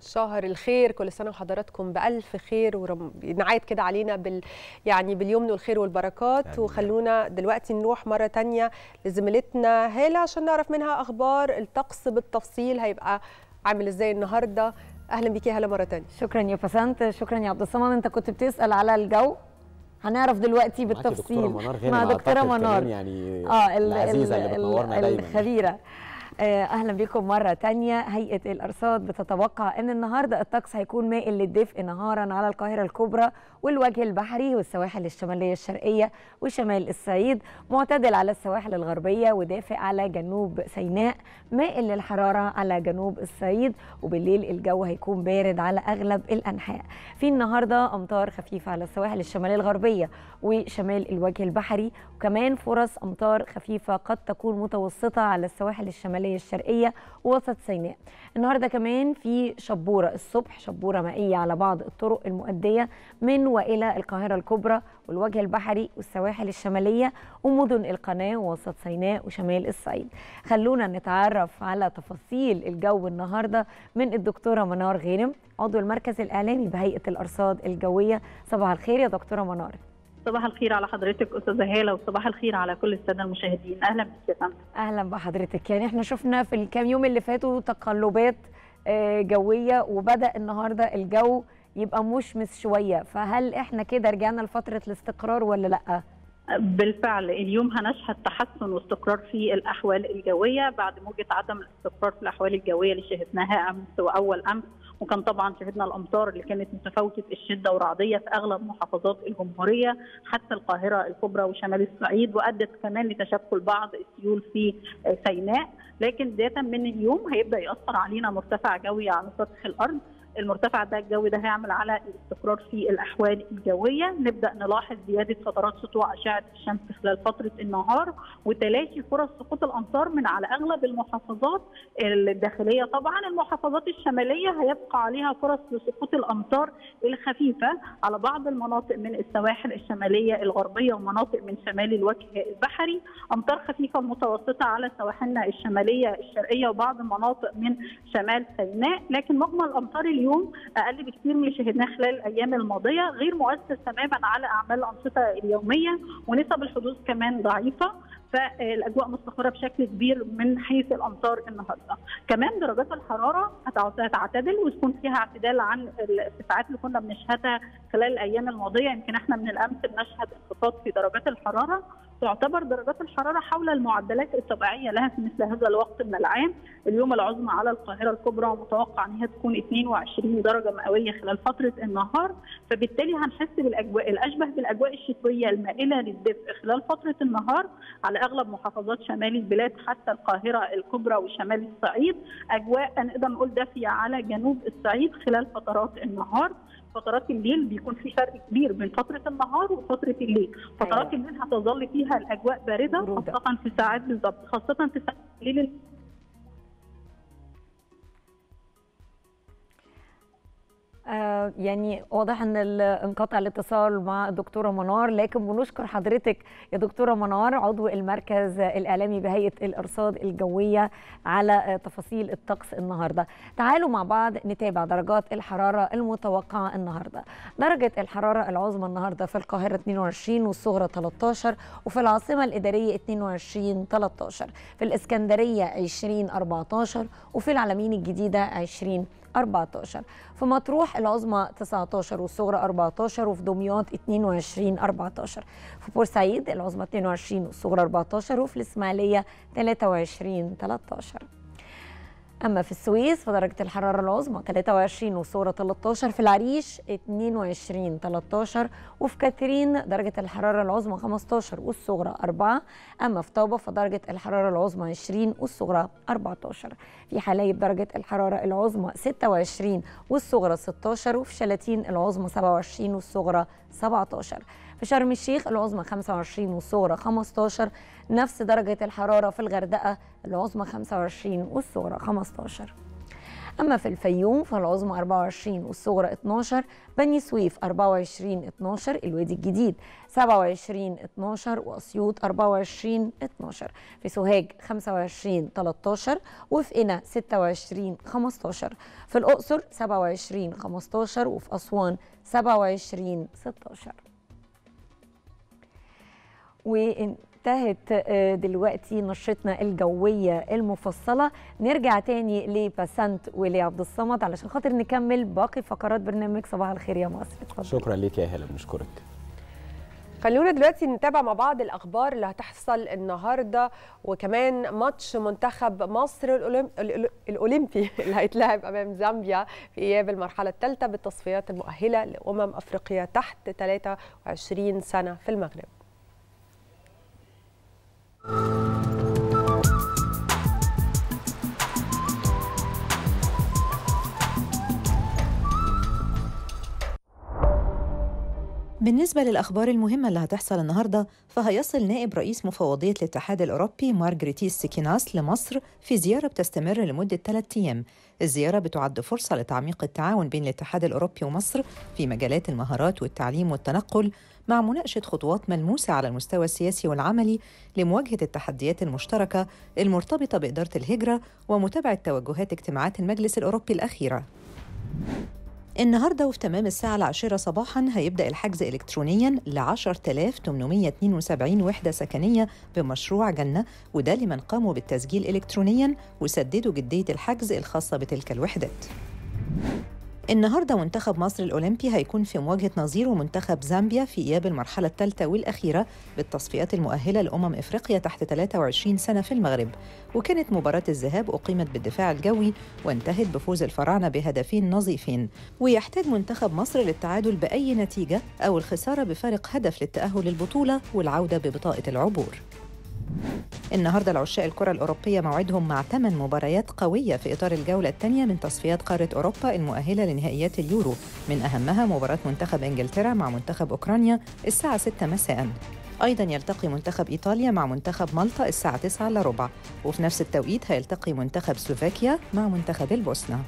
شهر الخير كل سنه وحضراتكم بالف خير ونعيد كده علينا بال يعني باليمن والخير والبركات يعني وخلونا دلوقتي نروح مره تانية لزميلتنا هاله عشان نعرف منها اخبار الطقس بالتفصيل هيبقى عامل ازاي النهارده اهلا بيكي هاله مره تانية شكرا يا فسنت شكرا يا عبد الصمد انت كنت بتسال على الجو هنعرف دلوقتي بالتفصيل مع دكتوره منار مع دكتوره منار يعني اه العزيزه اللي بتنورنا دايما الخبيره آه، اهلا بيكم مره تانية هيئه الارصاد بتتوقع ان النهارده الطقس هيكون مائل للدفء نهارا على القاهره الكبرى والوجه البحري والسواحل الشماليه الشرقيه وشمال الصعيد معتدل على السواحل الغربيه ودافئ على جنوب سيناء مائل للحراره على جنوب الصعيد وبالليل الجو هيكون بارد على اغلب الانحاء في النهارده امطار خفيفه على السواحل الشماليه الغربيه وشمال الوجه البحري وكمان فرص امطار خفيفه قد تكون متوسطه على السواحل الشماليه الشماليه الشرقيه ووسط سيناء النهارده كمان في شبوره الصبح شبوره مائيه على بعض الطرق المؤديه من والى القاهره الكبرى والوجه البحري والسواحل الشماليه ومدن القناه ووسط سيناء وشمال الصعيد خلونا نتعرف على تفاصيل الجو النهارده من الدكتوره منار غانم عضو المركز الاعلامي بهيئه الارصاد الجويه صباح الخير يا دكتوره منار صباح الخير على حضرتك استاذه هاله وصباح الخير على كل الساده المشاهدين اهلا بك يا فندم اهلا بحضرتك يعني احنا شفنا في الكام يوم اللي فاتوا تقلبات آه، جويه وبدا النهارده الجو يبقى مشمس شويه فهل احنا كده رجعنا لفتره الاستقرار ولا لا بالفعل اليوم هنشهد تحسن واستقرار في الاحوال الجويه بعد موجه عدم الاستقرار في الاحوال الجويه اللي شهدناها امس واول امس وكان طبعا شهدنا الامطار اللي كانت متفاوته الشده ورعديه في اغلب محافظات الجمهوريه حتى القاهره الكبرى وشمال الصعيد وادت كمان لتشكل بعض السيول في سيناء لكن بدايه من اليوم هيبدا ياثر علينا مرتفع جوي على سطح الارض المرتفع ده الجوي ده هيعمل على الاستقرار في الاحوال الجويه، نبدا نلاحظ زياده فترات سطوع اشعه الشمس خلال فتره النهار وتلاشي فرص سقوط الامطار من على اغلب المحافظات الداخليه، طبعا المحافظات الشماليه هيبقى عليها فرص لسقوط الامطار الخفيفه على بعض المناطق من السواحل الشماليه الغربيه ومناطق من شمال الوجه البحري، امطار خفيفه متوسطه على سواحلنا الشماليه الشرقيه وبعض المناطق من شمال سيناء، لكن مجمل الامطار اليوم اقل بكثير من اللي شهدناه خلال الايام الماضيه غير مؤثر تماما على اعمال الانشطه اليوميه ونسب الحدوث كمان ضعيفه فالاجواء مستقره بشكل كبير من حيث الامطار النهارده. كمان درجات الحراره هتعتدل وتكون فيها اعتدال عن الارتفاعات اللي كنا بنشهدها خلال الايام الماضيه يمكن احنا من الامس بنشهد انخفاض في درجات الحراره تعتبر درجات الحراره حول المعدلات الطبيعيه لها في مثل هذا الوقت من العام، اليوم العظمى على القاهره الكبرى متوقع ان هي تكون 22 درجه مئويه خلال فتره النهار، فبالتالي هنحس بالاجواء الاشبه بالاجواء الشتويه المائله للدفء خلال فتره النهار على اغلب محافظات شمال البلاد حتى القاهره الكبرى وشمال الصعيد، اجواء نقدر نقول دافيه على جنوب الصعيد خلال فترات النهار. فترات الليل بيكون في فرق كبير بين فتره النهار وفتره الليل فترات أيوة. الليل هتظل فيها الاجواء بارده خاصه في ساعات بالظبط خاصه في ساعات الليل آه، يعني واضح ان انقطع الاتصال مع الدكتوره منار لكن بنشكر حضرتك يا دكتوره منار عضو المركز الاعلامي بهيئه الارصاد الجويه على آه، تفاصيل الطقس النهارده. تعالوا مع بعض نتابع درجات الحراره المتوقعه النهارده. درجه الحراره العظمى النهارده في القاهره 22 والصغرى 13 وفي العاصمه الاداريه 22 13 في الاسكندريه 20 14 وفي العلمين الجديده 20 14 في مطروح العظمى 19 والصغرى 14 وفي دمياط 22 14 في بورسعيد العظمى 22 والصغرى 14 وفي الإسماعيلية 23 13 أما في السويس فدرجة الحرارة العظمى 23 وصورة 13 في العريش 22 13 وفي كاترين درجة الحرارة العظمى 15 والصغرى 4 أما في طابة فدرجة الحرارة العظمى 20 والصغرى 14 في حلايب درجة الحرارة العظمى 26 والصغرى 16 وفي شلاتين العظمى 27 والصغرى 17 في شرم الشيخ العظمى 25 والصغرى 15 نفس درجة الحرارة في الغردقة العظمى 25 والصغرى 15 أما في الفيوم فالعظمى 24 والصغرى 12 بني سويف 24 12 الوادي الجديد 27 12 وأسيوط 24 12 في سوهاج 25 13 وفي قنا 26 15 في الأقصر 27 15 وفي أسوان 27 16 وانتهت آه، دلوقتي نشرتنا الجوية المفصلة نرجع تاني لباسنت ولعبد الصمد علشان خاطر نكمل باقي فقرات برنامج صباح الخير يا مصر اتفضل شكرا لك يا هلا بنشكرك خلونا دلوقتي نتابع مع بعض الاخبار اللي هتحصل النهارده وكمان ماتش منتخب مصر الأولم... الاولمبي اللي هيتلعب امام زامبيا في اياب المرحله الثالثه بالتصفيات المؤهله لامم افريقيا تحت 23 سنه في المغرب بالنسبة للأخبار المهمة اللي هتحصل النهاردة فهيصل نائب رئيس مفوضية الاتحاد الأوروبي مارجريتيس سيكيناس لمصر في زيارة بتستمر لمدة ثلاثة أيام الزيارة بتعد فرصة لتعميق التعاون بين الاتحاد الأوروبي ومصر في مجالات المهارات والتعليم والتنقل مع مناقشة خطوات ملموسة على المستوى السياسي والعملي لمواجهة التحديات المشتركة المرتبطة بإدارة الهجرة ومتابعة توجهات اجتماعات المجلس الأوروبي الأخيرة. النهاردة وفي تمام الساعة العاشرة صباحا هيبدأ الحجز إلكترونيا ل 10872 وحدة سكنية بمشروع جنة وده لمن قاموا بالتسجيل إلكترونيا وسددوا جدية الحجز الخاصة بتلك الوحدات. النهارده منتخب مصر الاولمبي هيكون في مواجهه نظيره منتخب زامبيا في اياب المرحله الثالثه والاخيره بالتصفيات المؤهله لامم افريقيا تحت 23 سنه في المغرب وكانت مباراه الذهاب اقيمت بالدفاع الجوي وانتهت بفوز الفراعنه بهدفين نظيفين ويحتاج منتخب مصر للتعادل باي نتيجه او الخساره بفارق هدف للتاهل للبطوله والعوده ببطاقه العبور النهارده العشاق الكرة الأوروبية موعدهم مع ثمان مباريات قوية في إطار الجولة الثانية من تصفيات قارة أوروبا المؤهلة لنهائيات اليورو من أهمها مباراة منتخب إنجلترا مع منتخب أوكرانيا الساعة 6 مساءً أيضا يلتقي منتخب إيطاليا مع منتخب مالطا الساعة 9 إلا ربع وفي نفس التوقيت هيلتقي منتخب سلوفاكيا مع منتخب البوسنة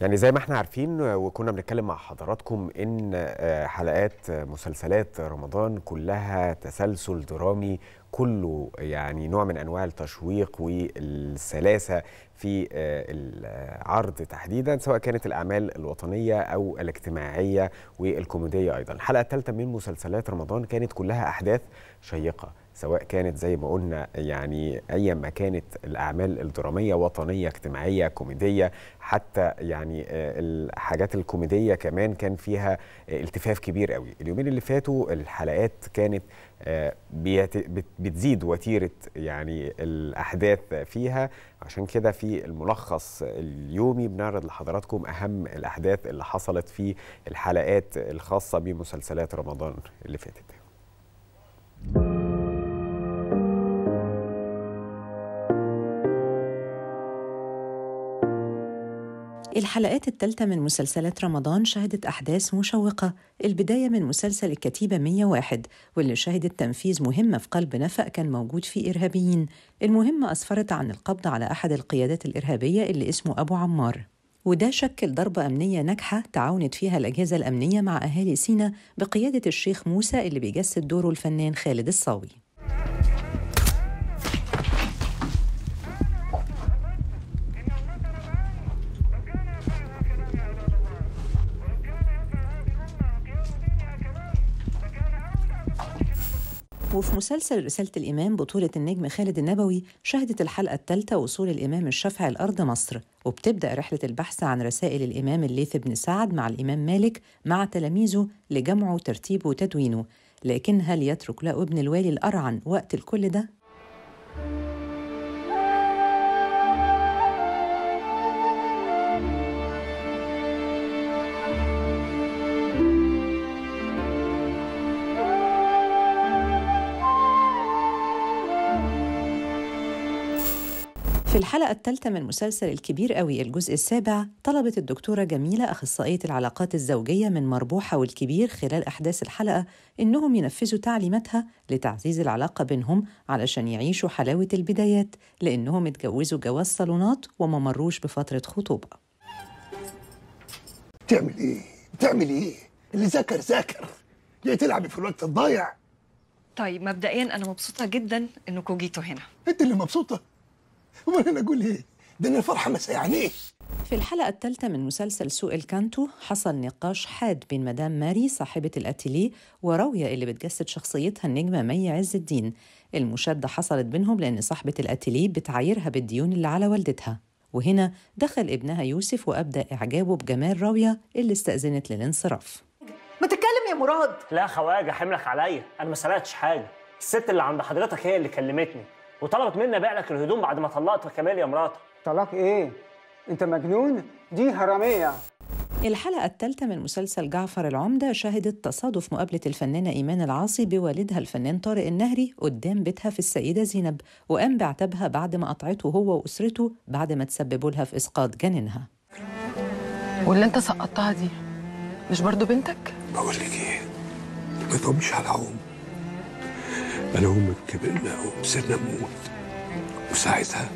يعني زي ما احنا عارفين وكنا بنتكلم مع حضراتكم ان آه، حلقات مسلسلات رمضان كلها تسلسل درامي كله يعني نوع من انواع التشويق والسلاسه في آه، العرض تحديدا سواء كانت الاعمال الوطنيه او الاجتماعيه والكوميديه ايضا الحلقه الثالثه من مسلسلات رمضان كانت كلها احداث شيقه سواء كانت زي ما قلنا يعني ايا ما كانت الاعمال الدراميه وطنيه اجتماعيه كوميديه حتى يعني آه، الحاجات الكوميديه كمان كان فيها آه، التفاف كبير قوي اليومين اللي فاتوا الحلقات كانت آه، بتزيد وتيره يعني الاحداث فيها عشان كده في الملخص اليومي بنعرض لحضراتكم اهم الاحداث اللي حصلت في الحلقات الخاصه بمسلسلات رمضان اللي فاتت Thank you. الحلقات الثالثة من مسلسلات رمضان شهدت أحداث مشوقة البداية من مسلسل الكتيبة 101 واللي شهدت تنفيذ مهمة في قلب نفق كان موجود فيه إرهابيين المهمة أسفرت عن القبض على أحد القيادات الإرهابية اللي اسمه أبو عمار وده شكل ضربة أمنية ناجحة تعاونت فيها الأجهزة الأمنية مع أهالي سينا بقيادة الشيخ موسى اللي بيجسد دوره الفنان خالد الصاوي وفي مسلسل رسالة الإمام بطولة النجم خالد النبوي شهدت الحلقة الثالثة وصول الإمام الشافعي لأرض مصر وبتبدأ رحلة البحث عن رسائل الإمام الليث بن سعد مع الإمام مالك مع تلاميذه لجمعه وترتيبه وتدوينه لكن هل يترك له ابن الوالي الأرعن وقت الكل ده؟ في الحلقة الثالثة من مسلسل الكبير قوي الجزء السابع طلبت الدكتورة جميلة أخصائية العلاقات الزوجية من مربوحة والكبير خلال أحداث الحلقة إنهم ينفذوا تعليماتها لتعزيز العلاقة بينهم علشان يعيشوا حلاوة البدايات لأنهم اتجوزوا جواز صالونات وما مروش بفترة خطوبة بتعمل إيه؟ بتعمل إيه؟ اللي ذاكر ذاكر ليه تلعبي في الوقت الضايع؟ طيب مبدئيا أنا مبسوطة جدا إنكم جيتوا هنا أنت اللي مبسوطة؟ امال انا اقول ايه ده انا الفرحه ما سيعنيش في الحلقة الثالثة من مسلسل سوء الكانتو حصل نقاش حاد بين مدام ماري صاحبة الاتيلي وراوية اللي بتجسد شخصيتها النجمة مي عز الدين المشادة حصلت بينهم لأن صاحبة الاتيلي بتعايرها بالديون اللي على والدتها وهنا دخل ابنها يوسف وأبدأ إعجابه بجمال راوية اللي استأذنت للانصراف ما تتكلم يا مراد لا خواجة حملك عليا أنا ما سرقتش حاجة الست اللي عند حضرتك هي اللي كلمتني وطلبت مني ابيع لك الهدوم بعد ما طلقت كمال يا مراته طلاق ايه انت مجنون دي هرميه الحلقة الثالثة من مسلسل جعفر العمدة شهدت تصادف مقابلة الفنانة إيمان العاصي بوالدها الفنان طارق النهري قدام بيتها في السيدة زينب وقام بعتابها بعد ما قطعته هو وأسرته بعد ما تسببوا لها في إسقاط جنينها واللي أنت سقطتها دي مش برضو بنتك؟ بقول لك إيه ما تقومش على عوم انا ألوم كبرنا وصرنا نموت وساعتها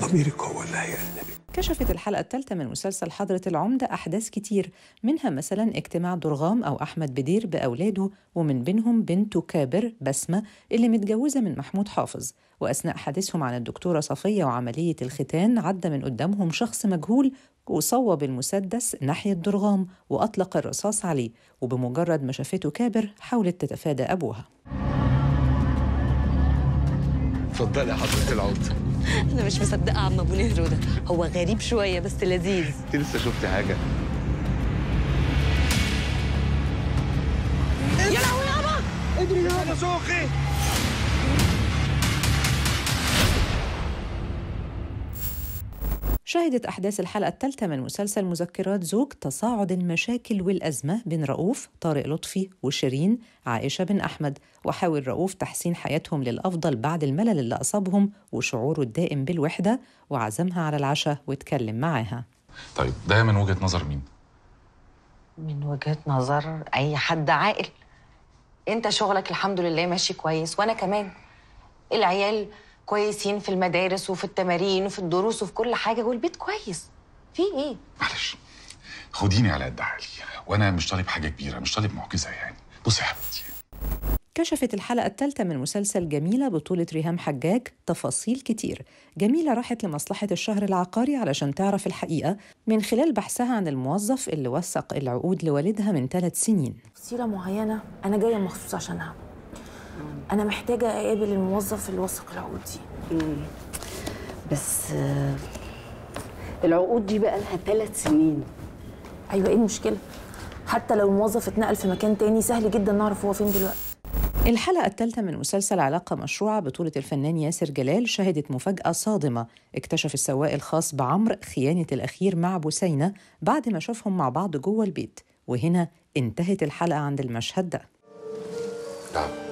ضميرك هو اللي هيأنبك كشفت الحلقة الثالثة من مسلسل حضرة العمدة أحداث كتير منها مثلا اجتماع درغام أو أحمد بدير بأولاده ومن بينهم بنته كابر بسمة اللي متجوزة من محمود حافظ وأثناء حديثهم عن الدكتورة صفية وعملية الختان عدى من قدامهم شخص مجهول وصوب المسدس ناحية درغام وأطلق الرصاص عليه وبمجرد ما شافته كابر حاولت تتفادى أبوها يا حضرتك العود انا مش مصدقه عم ابو نهرو ده هو غريب شويه بس لذيذ انت لسه شفتي حاجه يا لهوي يابا ادري يا سوقي شهدت أحداث الحلقة الثالثة من مسلسل مذكرات زوج تصاعد المشاكل والأزمة بين رؤوف طارق لطفي وشيرين عائشة بن أحمد وحاول رؤوف تحسين حياتهم للأفضل بعد الملل اللي أصابهم وشعوره الدائم بالوحدة وعزمها على العشاء واتكلم معاها طيب ده من وجهة نظر مين؟ من وجهة نظر أي حد عاقل أنت شغلك الحمد لله ماشي كويس وأنا كمان العيال كويسين في المدارس وفي التمارين وفي الدروس وفي كل حاجه والبيت كويس في ايه معلش خديني على قد حالي وانا مش طالب حاجه كبيره مش طالب معجزه يعني بصي يا حبيبتي كشفت الحلقة الثالثة من مسلسل جميلة بطولة ريهام حجاج تفاصيل كتير جميلة راحت لمصلحة الشهر العقاري علشان تعرف الحقيقة من خلال بحثها عن الموظف اللي وثق العقود لوالدها من ثلاث سنين سيرة معينة أنا جاية مخصوص عشانها انا محتاجه اقابل الموظف الواثق العقودي بس آه، العقود دي بقى لها ثلاث سنين ايوه ايه المشكله حتى لو الموظف اتنقل في مكان تاني سهل جدا نعرف هو فين دلوقتي الحلقة الثالثة من مسلسل علاقة مشروعة بطولة الفنان ياسر جلال شهدت مفاجأة صادمة اكتشف السواق الخاص بعمر خيانة الأخير مع بوسينة بعد ما شافهم مع بعض جوه البيت وهنا انتهت الحلقة عند المشهد ده نعم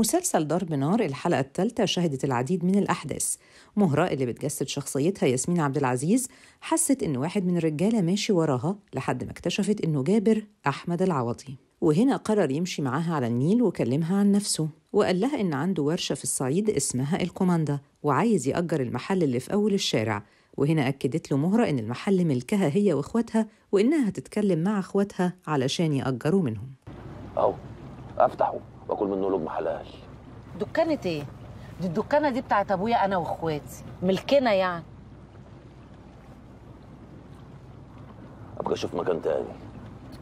مسلسل ضرب نار الحلقة الثالثة شهدت العديد من الأحداث مهرة اللي بتجسد شخصيتها ياسمين عبد العزيز حست إن واحد من الرجالة ماشي وراها لحد ما اكتشفت إنه جابر أحمد العوضي وهنا قرر يمشي معاها على النيل وكلمها عن نفسه وقال لها إن عنده ورشة في الصعيد اسمها الكوماندا وعايز يأجر المحل اللي في أول الشارع وهنا أكدت له مهرة إن المحل ملكها هي وإخواتها وإنها هتتكلم مع إخواتها علشان يأجروا منهم أو أفتحوا واكل منه لقمه حلال دكانه ايه دي الدكانه دي بتاعت ابويا انا واخواتي ملكنا يعني ابقى اشوف مكان تاني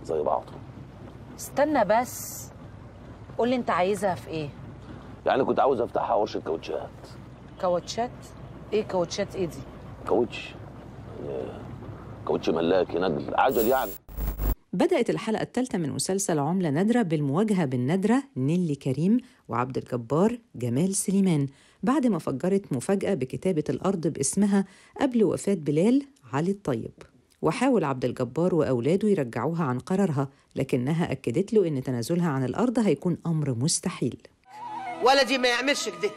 زي بعضه استنى بس قول لي انت عايزها في ايه يعني كنت عاوز افتحها ورشه كاوتشات كاوتشات ايه كاوتشات ايه دي كاوتش يعني كاوتش ملاكي نجل عجل يعني بدأت الحلقة الثالثة من مسلسل عملة نادرة بالمواجهة بالندرة نيلي كريم وعبد الجبار جمال سليمان بعد ما فجرت مفاجأة بكتابة الأرض باسمها قبل وفاة بلال علي الطيب وحاول عبد الجبار وأولاده يرجعوها عن قرارها لكنها أكدت له إن تنازلها عن الأرض هيكون أمر مستحيل ولدي ما يعملش كده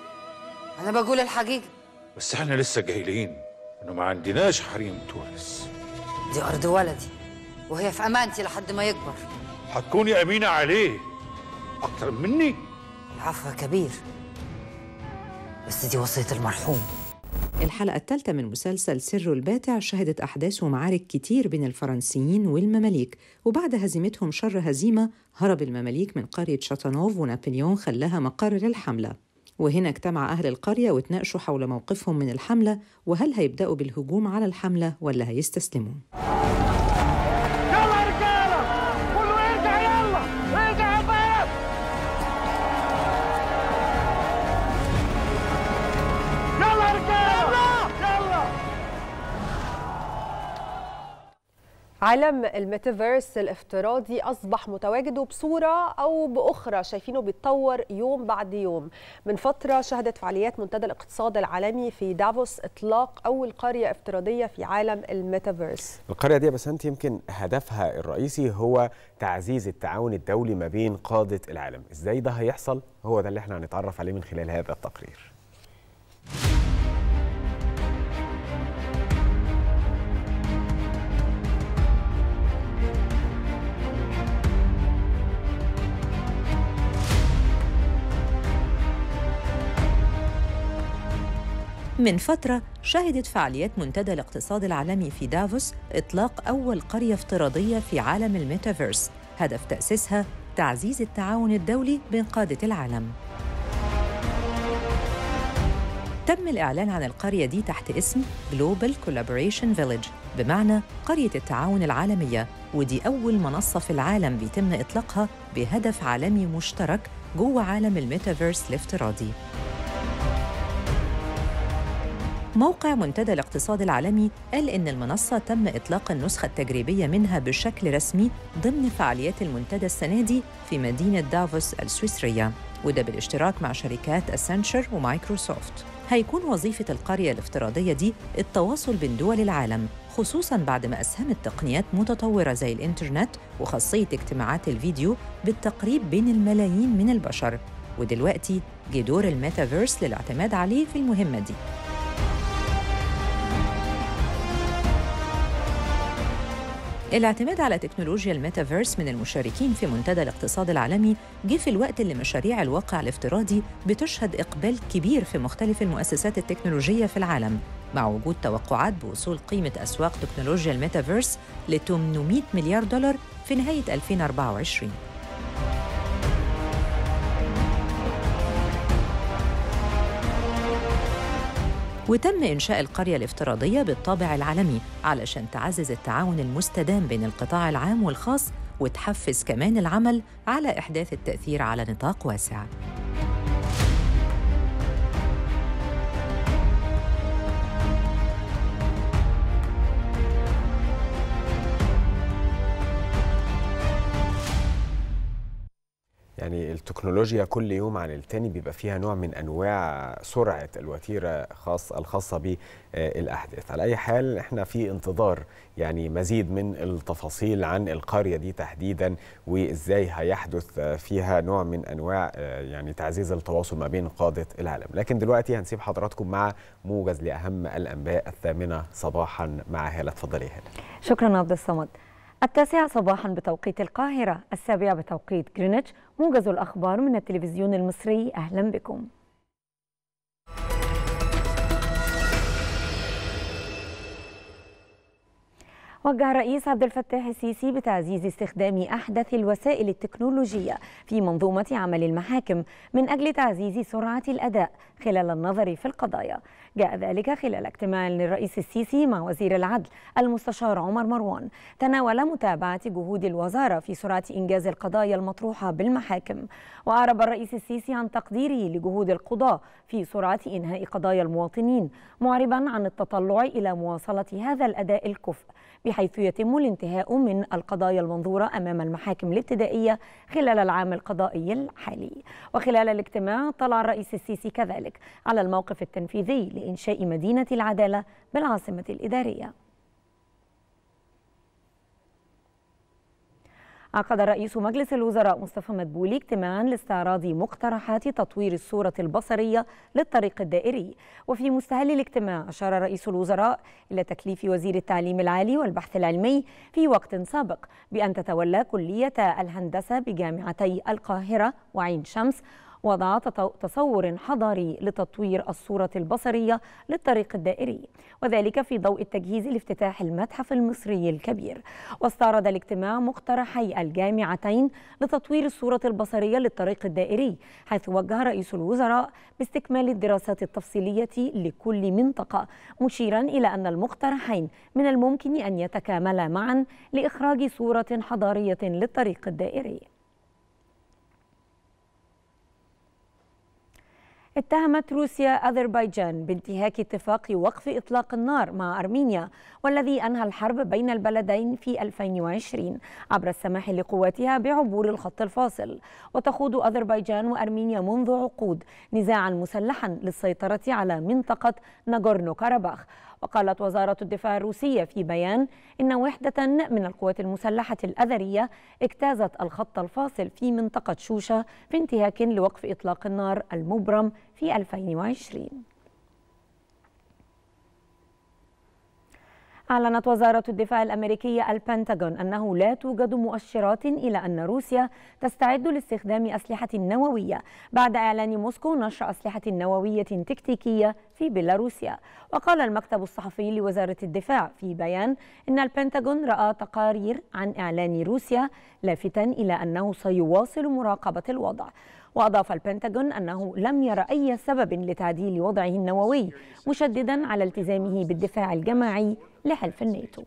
أنا بقول الحقيقة بس احنا لسه جاهلين إنه ما عندناش حريم تونس دي أرض ولدي وهي في امانتي لحد ما يكبر هتكوني امينه عليه اكتر مني العفو كبير بس دي وصيه المرحوم الحلقة الثالثة من مسلسل سر الباتع شهدت أحداث ومعارك كتير بين الفرنسيين والمماليك وبعد هزيمتهم شر هزيمة هرب المماليك من قرية شاتانوف ونابليون خلاها مقر للحملة وهنا اجتمع أهل القرية وتناقشوا حول موقفهم من الحملة وهل هيبدأوا بالهجوم على الحملة ولا هيستسلموا عالم الميتافيرس الافتراضي اصبح متواجد وبصوره او باخرى شايفينه بيتطور يوم بعد يوم من فتره شهدت فعاليات منتدى الاقتصاد العالمي في دافوس اطلاق اول قريه افتراضيه في عالم الميتافيرس القريه دي بس انت يمكن هدفها الرئيسي هو تعزيز التعاون الدولي ما بين قاده العالم ازاي ده هيحصل هو ده اللي احنا هنتعرف عليه من خلال هذا التقرير من فترة شهدت فعاليات منتدى الاقتصاد العالمي في دافوس إطلاق أول قرية افتراضية في عالم الميتافيرس هدف تأسيسها تعزيز التعاون الدولي بين قادة العالم تم الإعلان عن القرية دي تحت اسم Global Collaboration Village بمعنى قرية التعاون العالمية ودي أول منصة في العالم بيتم إطلاقها بهدف عالمي مشترك جوه عالم الميتافيرس الافتراضي موقع منتدى الاقتصاد العالمي قال إن المنصة تم إطلاق النسخة التجريبية منها بشكل رسمي ضمن فعاليات المنتدى السنة دي في مدينة دافوس السويسرية وده بالاشتراك مع شركات أسنشر ومايكروسوفت هيكون وظيفة القرية الافتراضية دي التواصل بين دول العالم خصوصا بعد ما أسهمت تقنيات متطورة زي الإنترنت وخاصية اجتماعات الفيديو بالتقريب بين الملايين من البشر ودلوقتي جه دور الميتافيرس للاعتماد عليه في المهمة دي الاعتماد على تكنولوجيا الميتافيرس من المشاركين في منتدى الاقتصاد العالمي جه في الوقت اللي مشاريع الواقع الافتراضي بتشهد إقبال كبير في مختلف المؤسسات التكنولوجية في العالم مع وجود توقعات بوصول قيمة أسواق تكنولوجيا الميتافيرس ل 800 مليار دولار في نهاية 2024 وتم إنشاء القرية الافتراضية بالطابع العالمي علشان تعزز التعاون المستدام بين القطاع العام والخاص وتحفز كمان العمل على إحداث التأثير على نطاق واسع. التكنولوجيا كل يوم عن التاني بيبقى فيها نوع من انواع سرعه الوتيره خاص الخاصه بالاحداث على اي حال احنا في انتظار يعني مزيد من التفاصيل عن القريه دي تحديدا وازاي هيحدث فيها نوع من انواع يعني تعزيز التواصل ما بين قاده العالم لكن دلوقتي هنسيب حضراتكم مع موجز لاهم الانباء الثامنه صباحا مع هاله اتفضلي هاله شكرا عبد الصمد التاسعة صباحا بتوقيت القاهرة السابعة بتوقيت جرينتش موجز الأخبار من التلفزيون المصري أهلا بكم وجه الرئيس عبد الفتاح السيسي بتعزيز استخدام احدث الوسائل التكنولوجيه في منظومه عمل المحاكم من اجل تعزيز سرعه الاداء خلال النظر في القضايا جاء ذلك خلال اجتماع للرئيس السيسي مع وزير العدل المستشار عمر مروان تناول متابعة جهود الوزارة في سرعة إنجاز القضايا المطروحة بالمحاكم وأعرب الرئيس السيسي عن تقديره لجهود القضاة في سرعة إنهاء قضايا المواطنين معربا عن التطلع إلى مواصلة هذا الأداء الكفء بحيث يتم الانتهاء من القضايا المنظورة أمام المحاكم الابتدائية خلال العام القضائي الحالي وخلال الاجتماع طلع الرئيس السيسي كذلك على الموقف التنفيذي لإنشاء مدينة العدالة بالعاصمة الإدارية عقد رئيس مجلس الوزراء مصطفى مدبولي اجتماعا لاستعراض مقترحات تطوير الصورة البصرية للطريق الدائري وفي مستهل الاجتماع أشار رئيس الوزراء إلى تكليف وزير التعليم العالي والبحث العلمي في وقت سابق بأن تتولى كلية الهندسة بجامعتي القاهرة وعين شمس وضع تصور حضاري لتطوير الصورة البصرية للطريق الدائري وذلك في ضوء التجهيز لافتتاح المتحف المصري الكبير واستعرض الاجتماع مقترحي الجامعتين لتطوير الصورة البصرية للطريق الدائري حيث وجه رئيس الوزراء باستكمال الدراسات التفصيلية لكل منطقة مشيرا إلى أن المقترحين من الممكن أن يتكاملا معا لإخراج صورة حضارية للطريق الدائري اتهمت روسيا أذربيجان بانتهاك اتفاق وقف إطلاق النار مع أرمينيا والذي أنهى الحرب بين البلدين في 2020 عبر السماح لقواتها بعبور الخط الفاصل وتخوض أذربيجان وأرمينيا منذ عقود نزاعا مسلحا للسيطرة على منطقة ناغورنو كاراباخ وقالت وزارة الدفاع الروسية في بيان إن وحدة من القوات المسلحة الأذرية اجتازت الخط الفاصل في منطقة شوشة في انتهاك لوقف إطلاق النار المبرم في 2020 أعلنت وزارة الدفاع الأمريكية البنتاغون أنه لا توجد مؤشرات إلى أن روسيا تستعد لاستخدام أسلحة نووية بعد إعلان موسكو نشر أسلحة نووية تكتيكية في بيلاروسيا وقال المكتب الصحفي لوزارة الدفاع في بيان أن البنتاغون رأى تقارير عن إعلان روسيا لافتا إلى أنه سيواصل مراقبة الوضع وأضاف البنتاغون أنه لم يرى أي سبب لتعديل وضعه النووي مشددا على التزامه بالدفاع الجماعي لحلف الناتو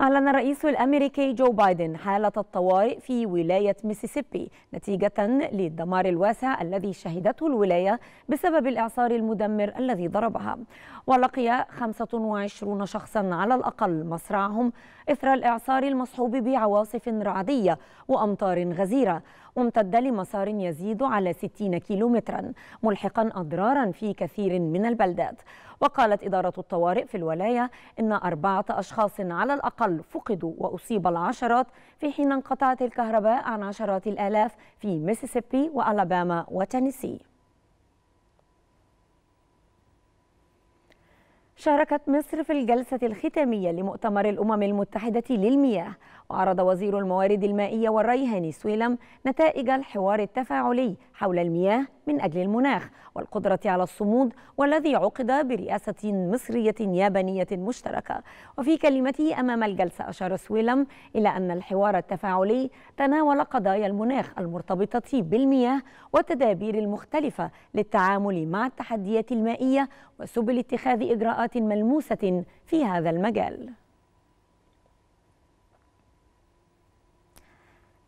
أعلن الرئيس الأمريكي جو بايدن حالة الطوارئ في ولاية ميسيسيبي نتيجة للدمار الواسع الذي شهدته الولاية بسبب الإعصار المدمر الذي ضربها ولقي 25 شخصا على الأقل مصرعهم إثر الإعصار المصحوب بعواصف رعدية وأمطار غزيرة ممتدة لمسار يزيد على 60 كيلومترا ملحقا أضرارا في كثير من البلدات وقالت إدارة الطوارئ في الولاية إن أربعة أشخاص على الأقل فقدوا وأصيب العشرات في حين انقطعت الكهرباء عن عشرات الآلاف في ميسيسيبي وألاباما وتينيسي شاركت مصر في الجلسة الختامية لمؤتمر الأمم المتحدة للمياه وعرض وزير الموارد المائية والري هاني سويلم نتائج الحوار التفاعلي حول المياه من أجل المناخ والقدرة على الصمود والذي عقد برئاسة مصرية يابانية مشتركة وفي كلمته أمام الجلسة أشار سويلم إلى أن الحوار التفاعلي تناول قضايا المناخ المرتبطة بالمياه والتدابير المختلفة للتعامل مع التحديات المائية وسبل اتخاذ إجراءات ملموسة في هذا المجال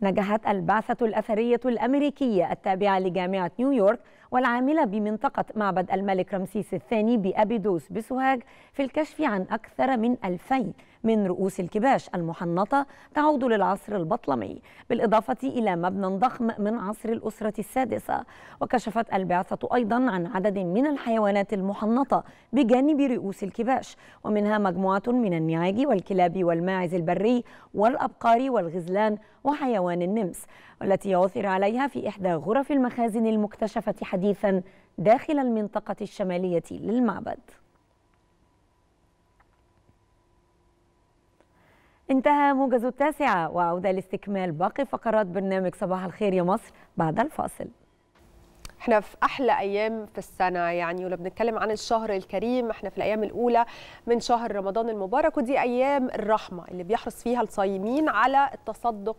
نجحت البعثة الأثرية الأمريكية التابعة لجامعة نيويورك والعاملة بمنطقة معبد الملك رمسيس الثاني بأبيدوس بسوهاج في الكشف عن أكثر من 2000 من رؤوس الكباش المحنطة تعود للعصر البطلمي بالإضافة إلى مبنى ضخم من عصر الأسرة السادسة وكشفت البعثة أيضا عن عدد من الحيوانات المحنطة بجانب رؤوس الكباش ومنها مجموعة من النعاج والكلاب والماعز البري والأبقار والغزلان وحيوان النمس والتي يعثر عليها في إحدى غرف المخازن المكتشفة حديثا داخل المنطقة الشمالية للمعبد انتهى موجز التاسعة وعودة لاستكمال باقي فقرات برنامج صباح الخير يا مصر بعد الفاصل احنا في احلى ايام في السنه يعني ولا بنتكلم عن الشهر الكريم احنا في الايام الاولى من شهر رمضان المبارك ودي ايام الرحمه اللي بيحرص فيها الصايمين على التصدق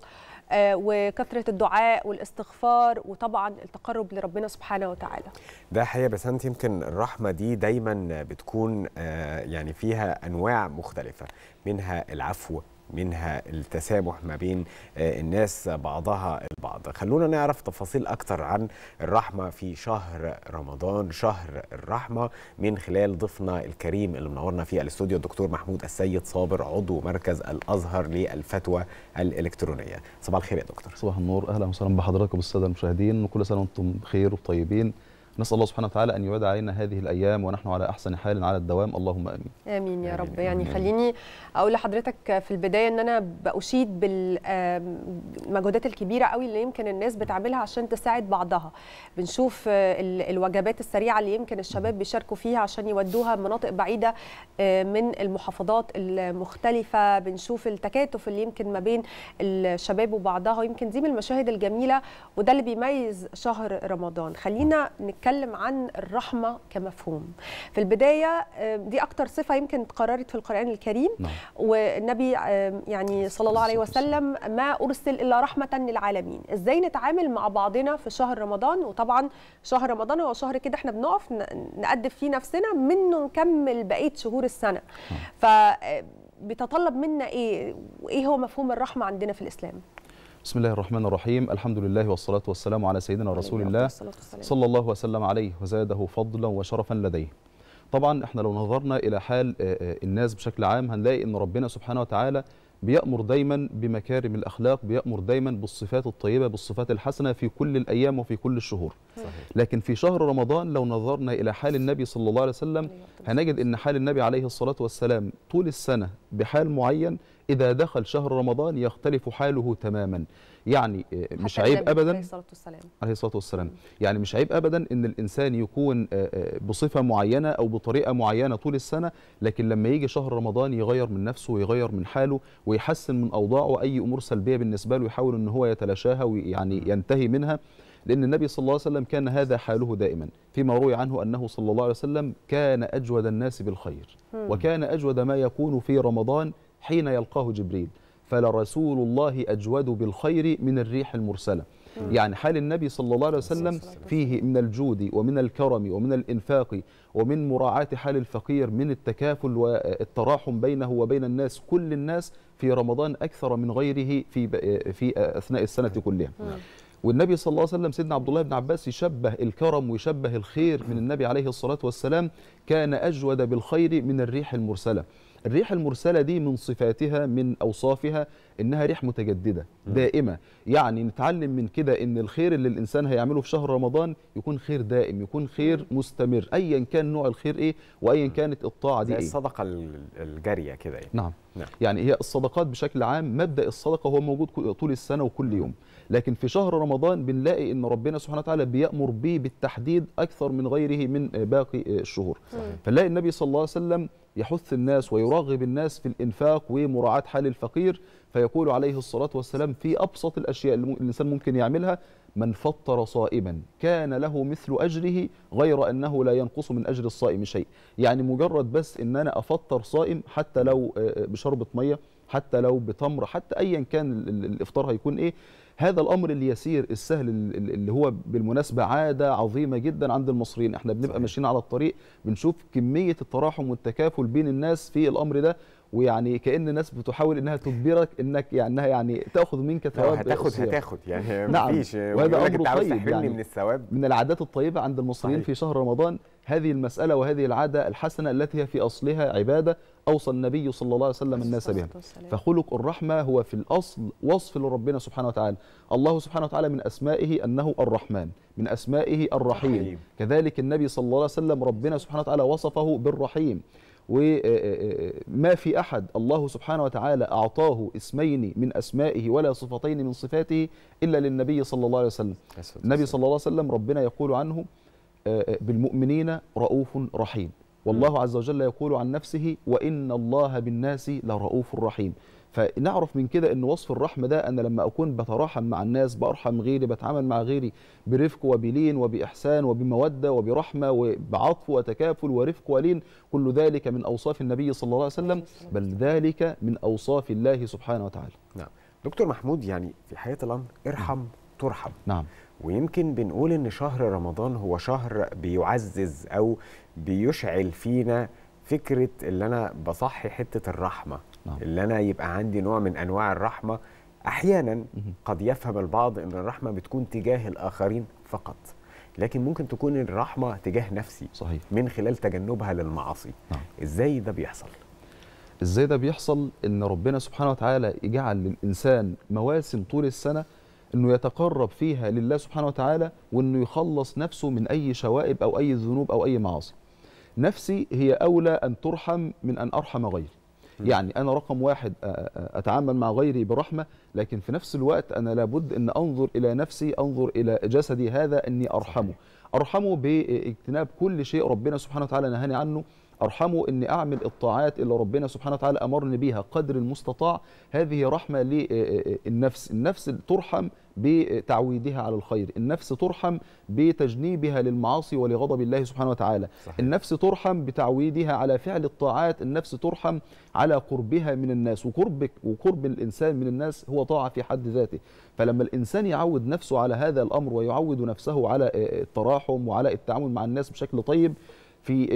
آه، وكثره الدعاء والاستغفار وطبعا التقرب لربنا سبحانه وتعالى ده حقيقه بس انت يمكن الرحمه دي دايما بتكون آه، يعني فيها انواع مختلفه منها العفو منها التسامح ما بين آه، الناس بعضها البعض خلونا نعرف تفاصيل أكتر عن الرحمة في شهر رمضان شهر الرحمة من خلال ضيفنا الكريم اللي منورنا في الاستوديو الدكتور محمود السيد صابر عضو مركز الأزهر للفتوى الإلكترونية صباح الخير يا دكتور صباح النور أهلا وسهلا بحضراتكم بالسادة المشاهدين وكل سنة وأنتم بخير وطيبين نسال الله سبحانه وتعالى ان يعيد علينا هذه الايام ونحن على احسن حال على الدوام اللهم امين امين يا رب يعني آمين. خليني اقول لحضرتك في البدايه ان انا باشيد بالمجهودات الكبيره قوي اللي يمكن الناس بتعملها عشان تساعد بعضها بنشوف آه، الوجبات السريعه اللي يمكن الشباب بيشاركوا فيها عشان يودوها مناطق بعيده آه، من المحافظات المختلفه بنشوف التكاتف اللي يمكن ما بين الشباب وبعضها يمكن دي من المشاهد الجميله وده اللي بيميز شهر رمضان خلينا نتكلم بنتكلم عن الرحمه كمفهوم في البدايه آه، دي اكتر صفه يمكن اتقررت في القران الكريم نعم. والنبي آه، يعني صلى الله عليه وسلم ما ارسل الا رحمه للعالمين ازاي نتعامل مع بعضنا في شهر رمضان وطبعا شهر رمضان هو شهر كده احنا بنقف نقدم فيه نفسنا منه نكمل بقيه شهور السنه نعم. ف آه، بيتطلب منا ايه وايه هو مفهوم الرحمه عندنا في الاسلام بسم الله الرحمن الرحيم الحمد لله والصلاة والسلام على سيدنا رسول الله صلى الله وسلم عليه وزاده فضلا وشرفا لديه طبعا احنا لو نظرنا إلى حال آه، آه، الناس بشكل عام هنلاقي أن ربنا سبحانه وتعالى بيأمر دايما بمكارم الأخلاق بيأمر دايما بالصفات الطيبة بالصفات الحسنة في كل الأيام وفي كل الشهور صحيح. لكن في شهر رمضان لو نظرنا إلى حال النبي صلى الله عليه وسلم هنجد أن حال النبي عليه الصلاة والسلام طول السنة بحال معين إذا دخل شهر رمضان يختلف حاله تماما يعني آه، مش عيب أبدا عليه الصلاة والسلام عليه الصلاة والسلام يعني مش عيب أبدا أن الإنسان يكون آه، آه، بصفة معينة أو بطريقة معينة طول السنة لكن لما يجي شهر رمضان يغير من نفسه ويغير من حاله ويحسن من أوضاعه أي أمور سلبية بالنسبة له يحاول أن هو يتلاشاها ويعني ينتهي منها لأن النبي صلى الله عليه وسلم كان هذا حاله دائما فيما روي عنه أنه صلى الله عليه وسلم كان أجود الناس بالخير وكان أجود ما يكون في رمضان حين يلقاه جبريل فلرسول الله أجود بالخير من الريح المرسلة يعني حال النبي صلى الله عليه وسلم فيه من الجود ومن الكرم ومن الإنفاق ومن مراعاة حال الفقير من التكافل والتراحم بينه وبين الناس كل الناس في رمضان أكثر من غيره في, في أثناء السنة كلها والنبي صلى الله عليه وسلم سيدنا عبد الله بن عباس يشبه الكرم ويشبه الخير من النبي عليه الصلاة والسلام كان أجود بالخير من الريح المرسلة الريح المرسله دي من صفاتها من اوصافها انها ريح متجدده دائمه يعني نتعلم من كده ان الخير اللي الانسان هيعمله في شهر رمضان يكون خير دائم يكون خير مستمر ايا كان نوع الخير ايه وايا كانت الطاعه دي ايه الصدقه الجاريه كده يعني نعم. نعم يعني هي الصدقات بشكل عام مبدا الصدقه هو موجود طول السنه وكل يوم لكن في شهر رمضان بنلاقي ان ربنا سبحانه وتعالى بيامر به بالتحديد اكثر من غيره من باقي الشهور فنلاقي النبي صلى الله عليه وسلم يحث الناس ويراغب الناس في الإنفاق ومراعاة حال الفقير فيقول عليه الصلاة والسلام في أبسط الأشياء اللي الإنسان ممكن يعملها من فطر صائما كان له مثل أجره غير أنه لا ينقص من أجر الصائم شيء يعني مجرد بس إن أنا أفطر صائم حتى لو آه، آه، بشربة مية حتى لو بتمر حتى أيا كان الإفطار هيكون إيه هذا الامر اليسير السهل اللي هو بالمناسبه عاده عظيمه جدا عند المصريين احنا بنبقى ماشيين على الطريق بنشوف كميه التراحم والتكافل بين الناس في الامر ده ويعني كان الناس بتحاول انها تجبرك انك يعني انها يعني تاخذ منك ثواب هتاخد قصير. هتاخد يعني نعم مفيش وهذا امر طيب يعني من الثواب من العادات الطيبه عند المصريين صحيح. في شهر رمضان هذه المساله وهذه العاده الحسنه التي هي في اصلها عباده أوصى النبي صلى الله عليه وسلم الناس بها فخلق الرحمة هو في الأصل وصف لربنا سبحانه وتعالى الله سبحانه وتعالى من أسمائه أنه الرحمن من أسمائه الرحيم كذلك النبي صلى الله عليه وسلم ربنا سبحانه وتعالى وصفه بالرحيم وما آه، آه، آه، في أحد الله سبحانه وتعالى أعطاه اسمين من أسمائه ولا صفتين من صفاته إلا للنبي صلى الله عليه وسلم النبي صلى الله عليه وسلم ربنا يقول عنه بالمؤمنين رؤوف رحيم والله عز وجل يقول عن نفسه وإن الله بالناس لرؤوف رحيم فنعرف من كده ان وصف الرحمه ده انا لما اكون بتراحم مع الناس برحم غيري بتعامل مع غيري برفق وبلين وباحسان وبموده وبرحمه وبعطف وتكافل ورفق ولين كل ذلك من اوصاف النبي صلى الله عليه وسلم بل ذلك من اوصاف الله سبحانه وتعالى نعم دكتور محمود يعني في حياه الامر ارحم نعم. ترحم نعم ويمكن بنقول ان شهر رمضان هو شهر بيعزز او بيشعل فينا فكره اللي انا بصحي حته الرحمه نعم. اللي انا يبقى عندي نوع من انواع الرحمه احيانا قد يفهم البعض ان الرحمه بتكون تجاه الاخرين فقط لكن ممكن تكون الرحمه تجاه نفسي صحيح. من خلال تجنبها للمعاصي نعم. ازاي ده بيحصل ازاي ده بيحصل ان ربنا سبحانه وتعالى يجعل للانسان مواسم طول السنه انه يتقرب فيها لله سبحانه وتعالى وانه يخلص نفسه من اي شوائب او اي ذنوب او اي معاصي نفسي هي اولى ان ترحم من ان ارحم غيري يعني انا رقم واحد آه، آه، آه، اتعامل مع غيري برحمه لكن في نفس الوقت انا لابد ان انظر الى نفسي انظر الى جسدي هذا اني ارحمه ارحمه باجتناب كل شيء ربنا سبحانه وتعالى نهاني عنه ارحمه اني اعمل الطاعات اللي ربنا سبحانه وتعالى امرني بها قدر المستطاع هذه رحمه للنفس النفس ترحم بتعويدها على الخير النفس ترحم بتجنيبها للمعاصي ولغضب الله سبحانه وتعالى صحيح. النفس ترحم بتعويدها على فعل الطاعات النفس ترحم على قربها من الناس وقربك وقرب الإنسان من الناس هو طاعة في حد ذاته فلما الإنسان يعود نفسه على هذا الأمر ويعود نفسه على آه، آه، التراحم وعلى التعامل مع الناس بشكل طيب في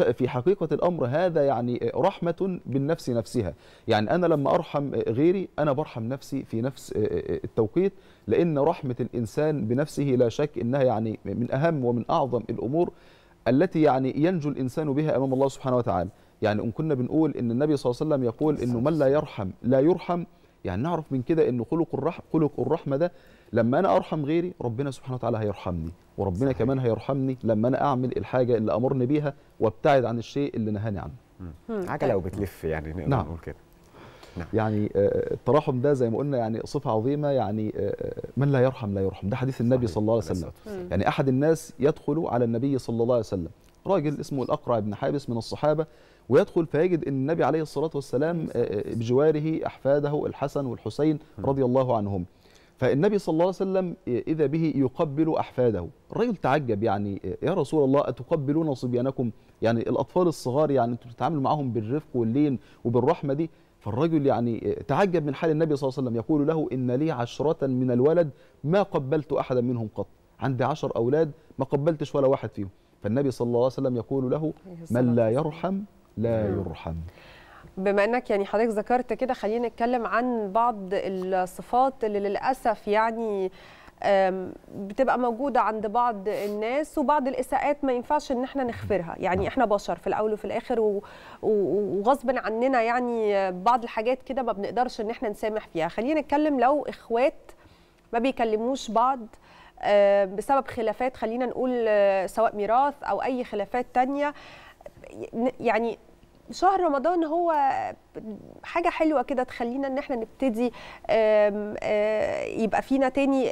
آه، آه، في حقيقه الامر هذا يعني آه، رحمه بالنفس نفسها يعني انا لما ارحم غيري انا برحم نفسي في نفس التوقيت لان رحمه الانسان بنفسه لا شك انها يعني من اهم ومن اعظم الامور التي يعني ينجو الانسان بها امام الله سبحانه وتعالى يعني ان كنا بنقول ان النبي صلى الله عليه وسلم يقول انه من لا يرحم لا يرحم يعني نعرف من كده ان خلق الرحم خلق الرحمه ده لما انا ارحم غيري ربنا سبحانه وتعالى هيرحمني وربنا صحيح. كمان هيرحمني لما انا اعمل الحاجه اللي امرني بيها وابتعد عن الشيء اللي نهاني عنه عجله وبتلف يعني نقدر نعم. نقول كده نعم. يعني آه، التراحم ده زي ما قلنا يعني صفه عظيمه يعني آه، آه، من لا يرحم لا يرحم ده حديث النبي صحيح. صلى الله عليه وسلم يعني احد الناس يدخل على النبي صلى الله عليه وسلم راجل اسمه الاقرع بن حابس من الصحابه ويدخل فيجد ان النبي عليه الصلاه والسلام بجواره احفاده الحسن والحسين رضي الله عنهم فالنبي صلى الله عليه وسلم إذا به يقبل أحفاده الرجل تعجب يعني يا رسول الله أتقبلون صبيانكم يعني الأطفال الصغار يعني أنتم بتتعاملوا معاهم بالرفق واللين وبالرحمة دي فالرجل يعني تعجب من حال النبي صلى الله عليه وسلم يقول له إن لي عشرة من الولد ما قبلت أحدا منهم قط عندي عشر أولاد ما قبلتش ولا واحد فيهم فالنبي صلى الله عليه وسلم يقول له من لا يرحم لا يرحم بما انك يعني حضرتك ذكرت كده خلينا نتكلم عن بعض الصفات اللي للاسف يعني بتبقى موجوده عند بعض الناس وبعض الاساءات ما ينفعش ان احنا نخفرها يعني احنا بشر في الاول وفي الاخر وغصب عننا يعني بعض الحاجات كده ما بنقدرش ان احنا نسامح فيها خلينا نتكلم لو اخوات ما بيكلموش بعض بسبب خلافات خلينا نقول آه، سواء ميراث او اي خلافات تانية يعني شهر رمضان هو حاجه حلوه كده تخلينا ان احنا نبتدي آه، يبقى فينا تاني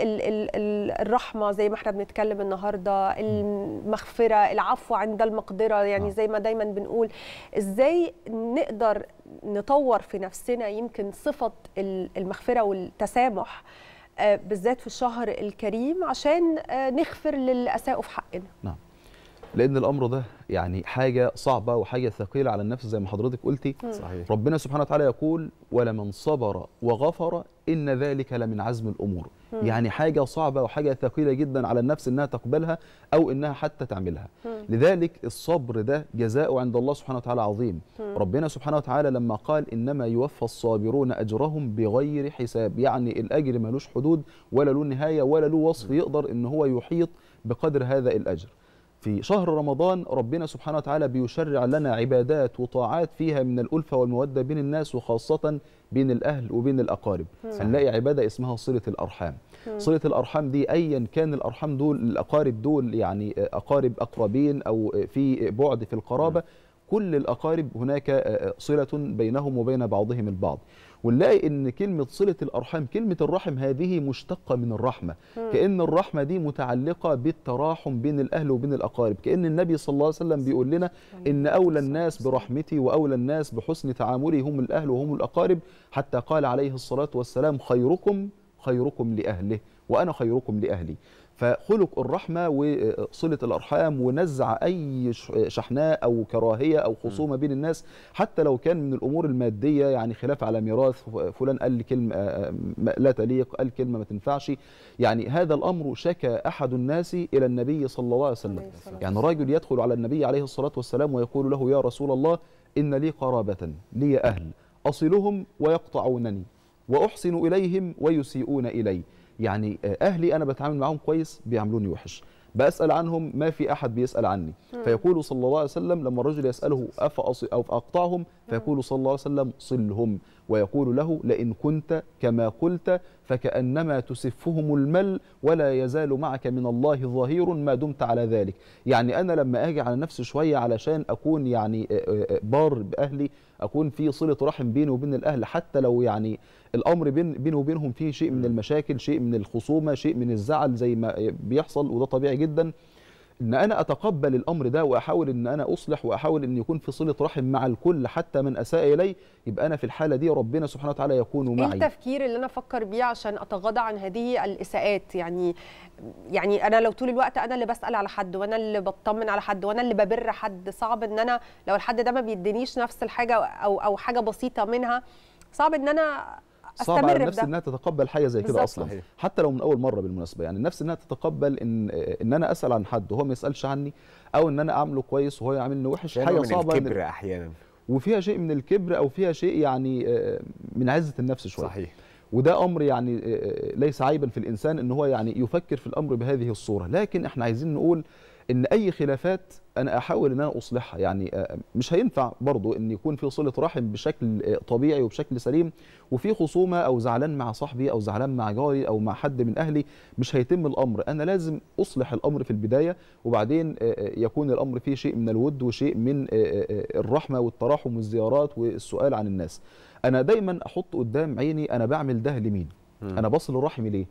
الرحمه زي ما احنا بنتكلم النهارده المغفره العفو عند المقدره يعني آه. زي ما دايما بنقول ازاي نقدر نطور في نفسنا يمكن صفه المغفره والتسامح آه، بالذات في الشهر الكريم عشان نغفر للي اساءوا في حقنا نعم لان الامر ده يعني حاجه صعبه وحاجه ثقيله على النفس زي ما حضرتك قلتي صحيح. ربنا سبحانه وتعالى يقول ولمن صبر وغفر ان ذلك لمن عزم الامور م. يعني حاجه صعبه وحاجه ثقيله جدا على النفس انها تقبلها او انها حتى تعملها م. لذلك الصبر ده جزاء عند الله سبحانه وتعالى عظيم م. ربنا سبحانه وتعالى لما قال انما يوفى الصابرون اجرهم بغير حساب يعني الاجر ملوش حدود ولا له نهايه ولا له وصف يقدر ان هو يحيط بقدر هذا الاجر في شهر رمضان ربنا سبحانه وتعالى بيشرع لنا عبادات وطاعات فيها من الألفة والمودة بين الناس وخاصة بين الأهل وبين الأقارب هنلاقي عبادة اسمها صلة الأرحام مم. صلة الأرحام دي أيا كان الأرحام دول الأقارب دول يعني أقارب أقربين أو في بعد في القرابة مم. كل الأقارب هناك صلة بينهم وبين بعضهم البعض ونلاقي ان كلمه صله الارحام كلمه الرحم هذه مشتقه من الرحمه كان الرحمه دي متعلقه بالتراحم بين الاهل وبين الاقارب كان النبي صلى الله عليه وسلم بيقول لنا ان اولى الناس برحمتي واولى الناس بحسن تعاملي هم الاهل وهم الاقارب حتى قال عليه الصلاه والسلام خيركم خيركم لاهله وانا خيركم لاهلي فخلق الرحمه وصله الارحام ونزع اي شحناء او كراهيه او خصومه بين الناس حتى لو كان من الامور الماديه يعني خلاف على ميراث فلان قال كلمه آه، آه، لا تليق قال كلمه ما تنفعش يعني هذا الامر شكى احد الناس الى النبي صلى الله عليه وسلم يعني رجل يدخل على النبي عليه الصلاه والسلام ويقول له يا رسول الله ان لي قرابه لي اهل اصلهم ويقطعونني واحسن اليهم ويسيئون الي يعني اهلي انا بتعامل معاهم كويس بيعاملوني وحش بسال عنهم ما في احد بيسال عني فيقول صلى الله عليه وسلم لما الرجل يساله افاقطعهم فيقول صلى الله عليه وسلم صلهم ويقول له لئن كنت كما قلت فكأنما تسفهم المل ولا يزال معك من الله ظهير ما دمت على ذلك يعني أنا لما أجي على نفسي شوية علشان أكون يعني آه، آه، آه، بار بأهلي أكون في صلة رحم بيني وبين الأهل حتى لو يعني الأمر بين بيني وبينهم فيه شيء من المشاكل شيء من الخصومة شيء من الزعل زي ما بيحصل وده طبيعي جدا ان انا اتقبل الامر ده واحاول ان انا اصلح واحاول ان يكون في صله رحم مع الكل حتى من اساء الي يبقى انا في الحاله دي ربنا سبحانه وتعالى يكون إيه معي ايه التفكير اللي انا افكر بيه عشان اتغاضى عن هذه الاساءات يعني يعني انا لو طول الوقت انا اللي بسال على حد وانا اللي بطمن على حد وانا اللي ببر حد صعب ان انا لو الحد ده ما بيدينيش نفس الحاجه او او حاجه بسيطه منها صعب ان انا صعب على النفس انها تتقبل حاجه زي كده اصلا صحيح. حتى لو من اول مره بالمناسبه يعني النفس انها تتقبل ان ان انا اسال عن حد وهو ما يسالش عني او ان انا اعمله كويس وهو يعاملني وحش حاجه صعبه من الكبر احيانا وفيها شيء من الكبر او فيها شيء يعني آه، من عزه النفس شويه صحيح وده امر يعني آه، آه، ليس عيبا في الانسان ان هو يعني يفكر في الامر بهذه الصوره لكن احنا عايزين نقول ان اي خلافات انا احاول ان انا اصلحها يعني آه، مش هينفع برضو ان يكون في صله رحم بشكل آه، طبيعي وبشكل سليم وفي خصومه او زعلان مع صاحبي او زعلان مع جاري او مع حد من اهلي مش هيتم الامر انا لازم اصلح الامر في البدايه وبعدين آه، يكون الامر فيه شيء من الود وشيء من الرحمه والتراحم والزيارات والسؤال عن الناس انا دايما احط قدام عيني انا بعمل ده لمين انا بصل الرحم ليه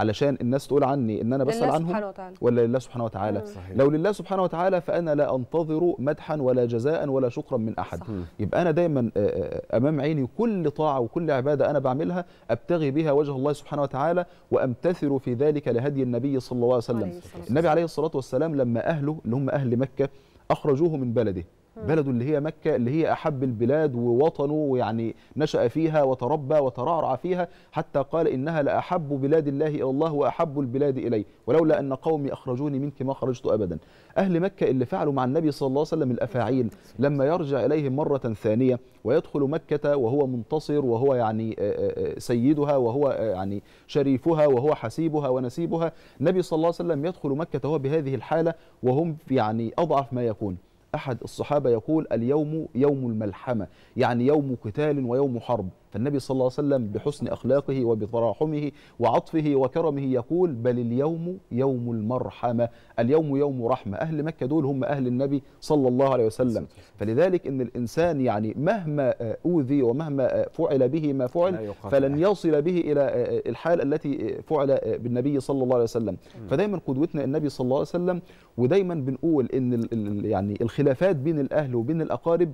علشان الناس تقول عني ان انا بسال عنهم ولا لله سبحانه وتعالى صحيح. لو لله سبحانه وتعالى فانا لا انتظر مدحا ولا جزاء ولا شكرا من احد صح. يبقى انا دايما آه، آه، آه، امام عيني كل طاعه وكل عباده انا بعملها ابتغي بها وجه الله سبحانه وتعالى وامتثل في ذلك لهدي النبي صلى الله عليه وسلم عليه النبي عليه الصلاه والسلام لما اهله اللي هم اهل مكه اخرجوه من بلده بلده اللي هي مكة اللي هي أحب البلاد ووطنه ويعني نشأ فيها وتربى وترعرع فيها حتى قال إنها لأحب بلاد الله إلى الله وأحب البلاد إلي ولولا أن قومي أخرجوني منك ما خرجت أبدا أهل مكة اللي فعلوا مع النبي صلى الله عليه وسلم الأفاعيل لما يرجع إليهم مرة ثانية ويدخل مكة وهو منتصر وهو يعني آه، آه، آه، سيدها وهو يعني شريفها وهو حسيبها ونسيبها النبي صلى الله عليه وسلم يدخل مكة وهو بهذه الحالة وهم يعني أضعف ما يكون أحد الصحابة يقول اليوم يوم الملحمة يعني يوم قتال ويوم حرب فالنبي صلى الله عليه وسلم بحسن أخلاقه وبتراحمه وعطفه وكرمه يقول بل اليوم يوم المرحمة اليوم يوم رحمة أهل مكة دول هم أهل النبي صلى الله عليه وسلم فلذلك إن الإنسان يعني مهما أوذي ومهما فعل به ما فعل فلن يصل به إلى الحال التي فعل بالنبي صلى الله عليه وسلم فدايما قدوتنا النبي صلى الله عليه وسلم ودايما بنقول إن يعني الخلافات بين الأهل وبين الأقارب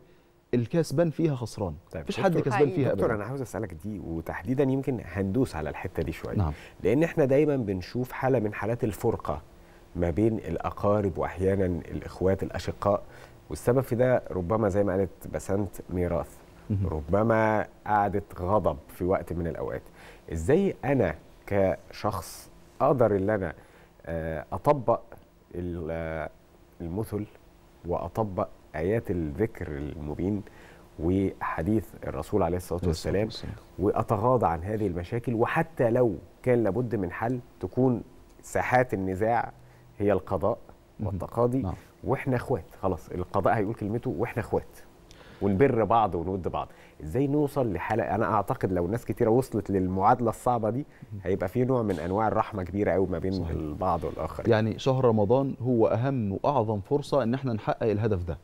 الكسبان فيها خسران طيب مفيش حد كسبان فيها دكتور انا عاوز اسالك دي وتحديدا يمكن هندوس على الحته دي شويه نعم. لان احنا دايما بنشوف حاله من حالات الفرقه ما بين الاقارب واحيانا الاخوات الاشقاء والسبب في ده ربما زي ما قالت بسنت ميراث ربما قعدة غضب في وقت من الاوقات ازاي انا كشخص اقدر ان انا آه، اطبق المثل واطبق آيات الذكر المبين وحديث الرسول عليه الصلاة والسلام والسلام. وأتغاضى عن هذه المشاكل وحتى لو كان لابد من حل تكون ساحات النزاع هي القضاء والتقاضي نعم. واحنا اخوات خلاص القضاء هيقول كلمته واحنا اخوات ونبر بعض ونود بعض ازاي نوصل لحاله انا اعتقد لو ناس كتيره وصلت للمعادله الصعبه دي هيبقى في نوع من انواع الرحمه كبيره قوي ما بين صحيح. البعض والاخر يعني شهر رمضان هو اهم واعظم فرصه ان احنا نحقق الهدف ده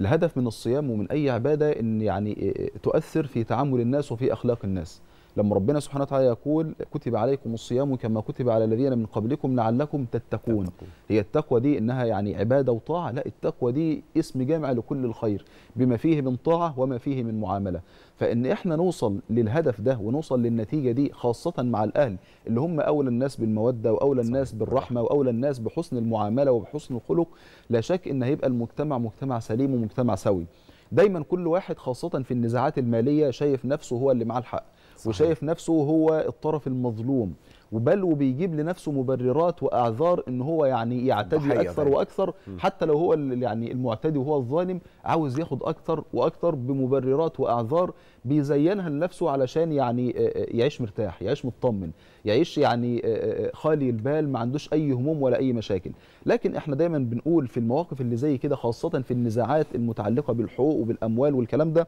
الهدف من الصيام ومن اي عباده ان يعني آه، تؤثر في تعامل الناس وفي اخلاق الناس لما ربنا سبحانه وتعالى يقول كتب عليكم الصيام كما كتب على الذين من قبلكم لعلكم تتقون هي التقوى دي انها يعني عباده وطاعه لا التقوى دي اسم جامع لكل الخير بما فيه من طاعه وما فيه من معامله فان احنا نوصل للهدف ده ونوصل للنتيجه دي خاصه مع الاهل اللي هم اولى الناس بالموده واولى الناس بالرحمه واولى الناس بحسن المعامله وبحسن الخلق لا شك ان هيبقى المجتمع مجتمع سليم ومجتمع سوي دايما كل واحد خاصه في النزاعات الماليه شايف نفسه هو اللي معاه الحق صحيح. وشايف نفسه هو الطرف المظلوم وبل وبيجيب لنفسه مبررات واعذار ان هو يعني يعتدي اكثر بقى. واكثر حتى لو هو يعني المعتدي وهو الظالم عاوز ياخد اكثر واكثر بمبررات واعذار بيزينها لنفسه علشان يعني يعيش مرتاح يعيش مطمن يعيش يعني خالي البال ما عندوش اي هموم ولا اي مشاكل لكن احنا دايما بنقول في المواقف اللي زي كده خاصه في النزاعات المتعلقه بالحقوق وبالاموال والكلام ده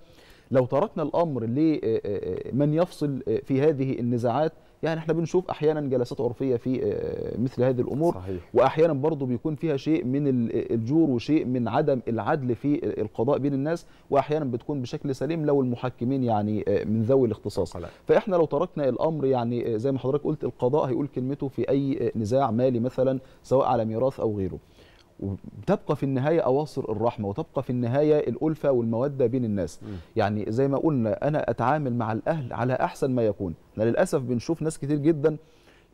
لو تركنا الامر لمن آه، آه، آه، يفصل في هذه النزاعات يعني احنا بنشوف احيانا جلسات عرفيه في مثل هذه الامور صحيح. واحيانا برضه بيكون فيها شيء من الجور وشيء من عدم العدل في القضاء بين الناس واحيانا بتكون بشكل سليم لو المحكمين يعني من ذوي الاختصاص صحيح. فاحنا لو تركنا الامر يعني زي ما حضرتك قلت القضاء هيقول كلمته في اي نزاع مالي مثلا سواء على ميراث او غيره وتبقى في النهاية أواصر الرحمة وتبقى في النهاية الألفة والمودة بين الناس م. يعني زي ما قلنا أنا أتعامل مع الأهل على أحسن ما يكون للأسف بنشوف ناس كتير جدا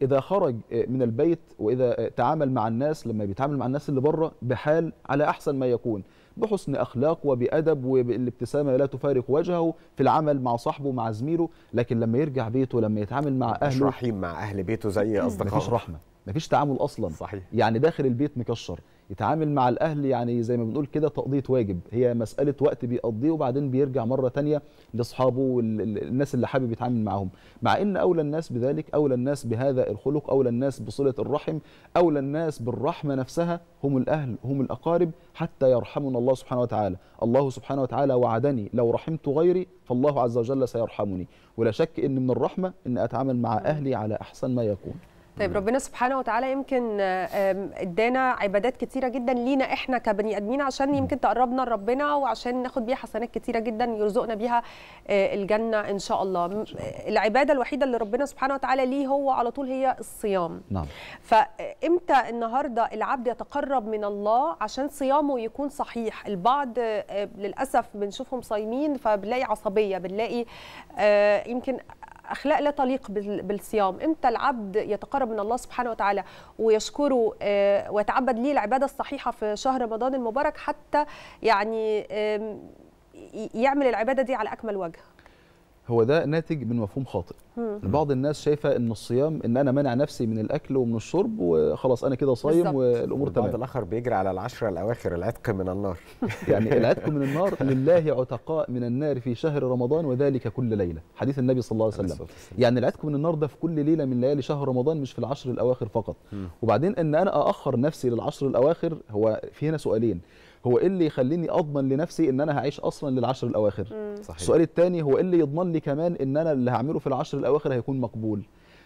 إذا خرج من البيت وإذا تعامل مع الناس لما بيتعامل مع الناس اللي بره بحال على أحسن ما يكون بحسن أخلاق وبأدب والابتسامة لا تفارق وجهه في العمل مع صاحبه مع زميله لكن لما يرجع بيته لما يتعامل مع أهله مش رحيم مع أهل بيته زي أصدقائه مفيش رحمة مفيش تعامل اصلا صحيح. يعني داخل البيت مكشر يتعامل مع الاهل يعني زي ما بنقول كده تقضيه واجب هي مساله وقت بيقضيه وبعدين بيرجع مره تانية لاصحابه والناس اللي حابب يتعامل معاهم مع ان اولى الناس بذلك اولى الناس بهذا الخلق اولى الناس بصله الرحم اولى الناس بالرحمه نفسها هم الاهل هم الاقارب حتى يرحمنا الله سبحانه وتعالى الله سبحانه وتعالى وعدني لو رحمت غيري فالله عز وجل سيرحمني ولا شك ان من الرحمه ان اتعامل مع اهلي على احسن ما يكون طيب ربنا سبحانه وتعالى يمكن ادانا عبادات كتيره جدا لينا احنا كبني ادمين عشان يمكن تقربنا لربنا وعشان ناخد بيها حسنات كتيره جدا يرزقنا بيها آه، الجنه ان شاء الله العباده الوحيده اللي ربنا سبحانه وتعالى ليه هو على طول هي الصيام نعم فامتى النهارده العبد يتقرب من الله عشان صيامه يكون صحيح البعض آه، للاسف بنشوفهم صايمين فبنلاقي عصبيه بنلاقي آه، يمكن اخلاق لا تليق بالصيام امتى العبد يتقرب من الله سبحانه وتعالى ويشكره آه، ويتعبد ليه العباده الصحيحه في شهر رمضان المبارك حتى يعني يعمل العباده دي على اكمل وجه هو ده ناتج من مفهوم خاطئ بعض الناس شايفه ان الصيام ان انا مانع نفسي من الاكل ومن الشرب وخلاص انا كده صايم والامور تمام بعض الاخر بيجري على العشره الاواخر العتق من النار يعني العتق من النار لله عتقاء من النار في شهر رمضان وذلك كل ليله حديث النبي صلى الله عليه وسلم يعني العتق من النار ده في كل ليله من ليالي شهر رمضان مش في العشر الاواخر فقط وبعدين ان انا ااخر نفسي للعشر الاواخر هو في هنا سؤالين هو ايه اللي يخليني اضمن لنفسي ان انا هعيش اصلا للعشر الاواخر صحيح. السؤال الثاني هو ايه اللي يضمن لي كمان ان انا اللي هعمله في العشر الاواخر هيكون مقبول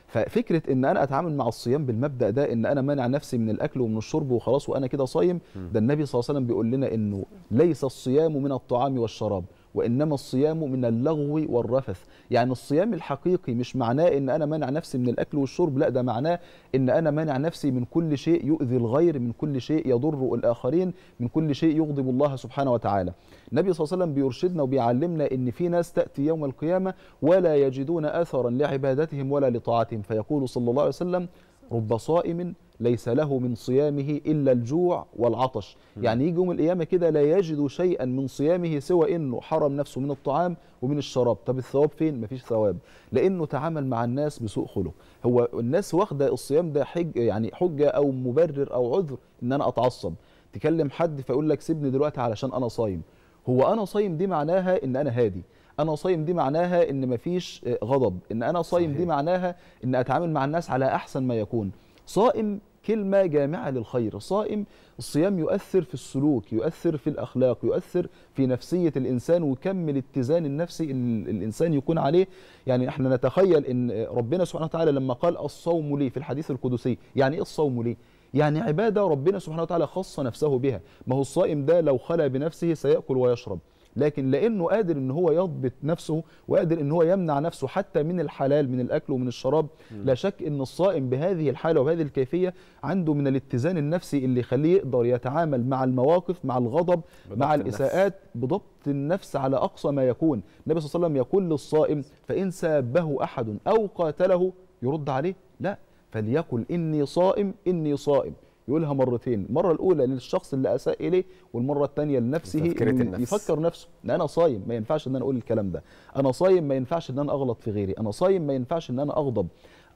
ففكره ان انا اتعامل مع الصيام بالمبدا ده ان انا مانع نفسي من الاكل ومن الشرب وخلاص وانا كده صايم ده النبي صلى الله عليه وسلم بيقول لنا انه ليس الصيام من الطعام والشراب وإنما الصيام من اللغو والرفث يعني الصيام الحقيقي مش معناه إن أنا منع نفسي من الأكل والشرب لا ده معناه إن أنا منع نفسي من كل شيء يؤذي الغير من كل شيء يضر الآخرين من كل شيء يغضب الله سبحانه وتعالى النبي صلى الله عليه وسلم بيرشدنا وبيعلمنا إن في ناس تأتي يوم القيامة ولا يجدون أثرا لعبادتهم ولا لطاعتهم فيقول صلى الله عليه وسلم رب صائم ليس له من صيامه إلا الجوع والعطش يعني يجي يوم القيامة كده لا يجد شيئا من صيامه سوى أنه حرم نفسه من الطعام ومن الشراب طب الثواب فين؟ مفيش ثواب لأنه تعامل مع الناس بسوء خلق هو الناس واخدة الصيام ده حج يعني حجة أو مبرر أو عذر أن أنا أتعصب تكلم حد فيقول لك سيبني دلوقتي علشان أنا صايم هو أنا صايم دي معناها أن أنا هادي انا صايم دي معناها ان مفيش آه، غضب ان انا صايم صحيح. دي معناها ان اتعامل مع الناس على احسن ما يكون صائم كلمة جامعة للخير صائم الصيام يؤثر في السلوك يؤثر في الأخلاق يؤثر في نفسية الإنسان وكم الاتزان النفسي اللي الإنسان يكون عليه يعني احنا نتخيل أن آه، ربنا سبحانه وتعالى لما قال الصوم لي في الحديث القدسي يعني إيه الصوم لي؟ يعني عبادة ربنا سبحانه وتعالى خص نفسه بها ما هو الصائم ده لو خلى بنفسه سيأكل ويشرب لكن لانه قادر ان هو يضبط نفسه وقادر ان هو يمنع نفسه حتى من الحلال من الاكل ومن الشراب لا شك ان الصائم بهذه الحاله وبهذه الكيفيه عنده من الاتزان النفسي اللي يخليه يقدر يتعامل مع المواقف مع الغضب مع الاساءات بضبط النفس على اقصى ما يكون النبي صلى الله عليه وسلم يقول للصائم فان سابه احد او قاتله يرد عليه لا فليقل اني صائم اني صائم يقولها مرتين المره الاولى للشخص اللي اساء اليه والمره الثانيه لنفسه النفس. يفكر نفسه ان انا صايم ما ينفعش ان انا اقول الكلام ده انا صايم ما ينفعش ان انا اغلط في غيري انا صايم ما ينفعش ان انا اغضب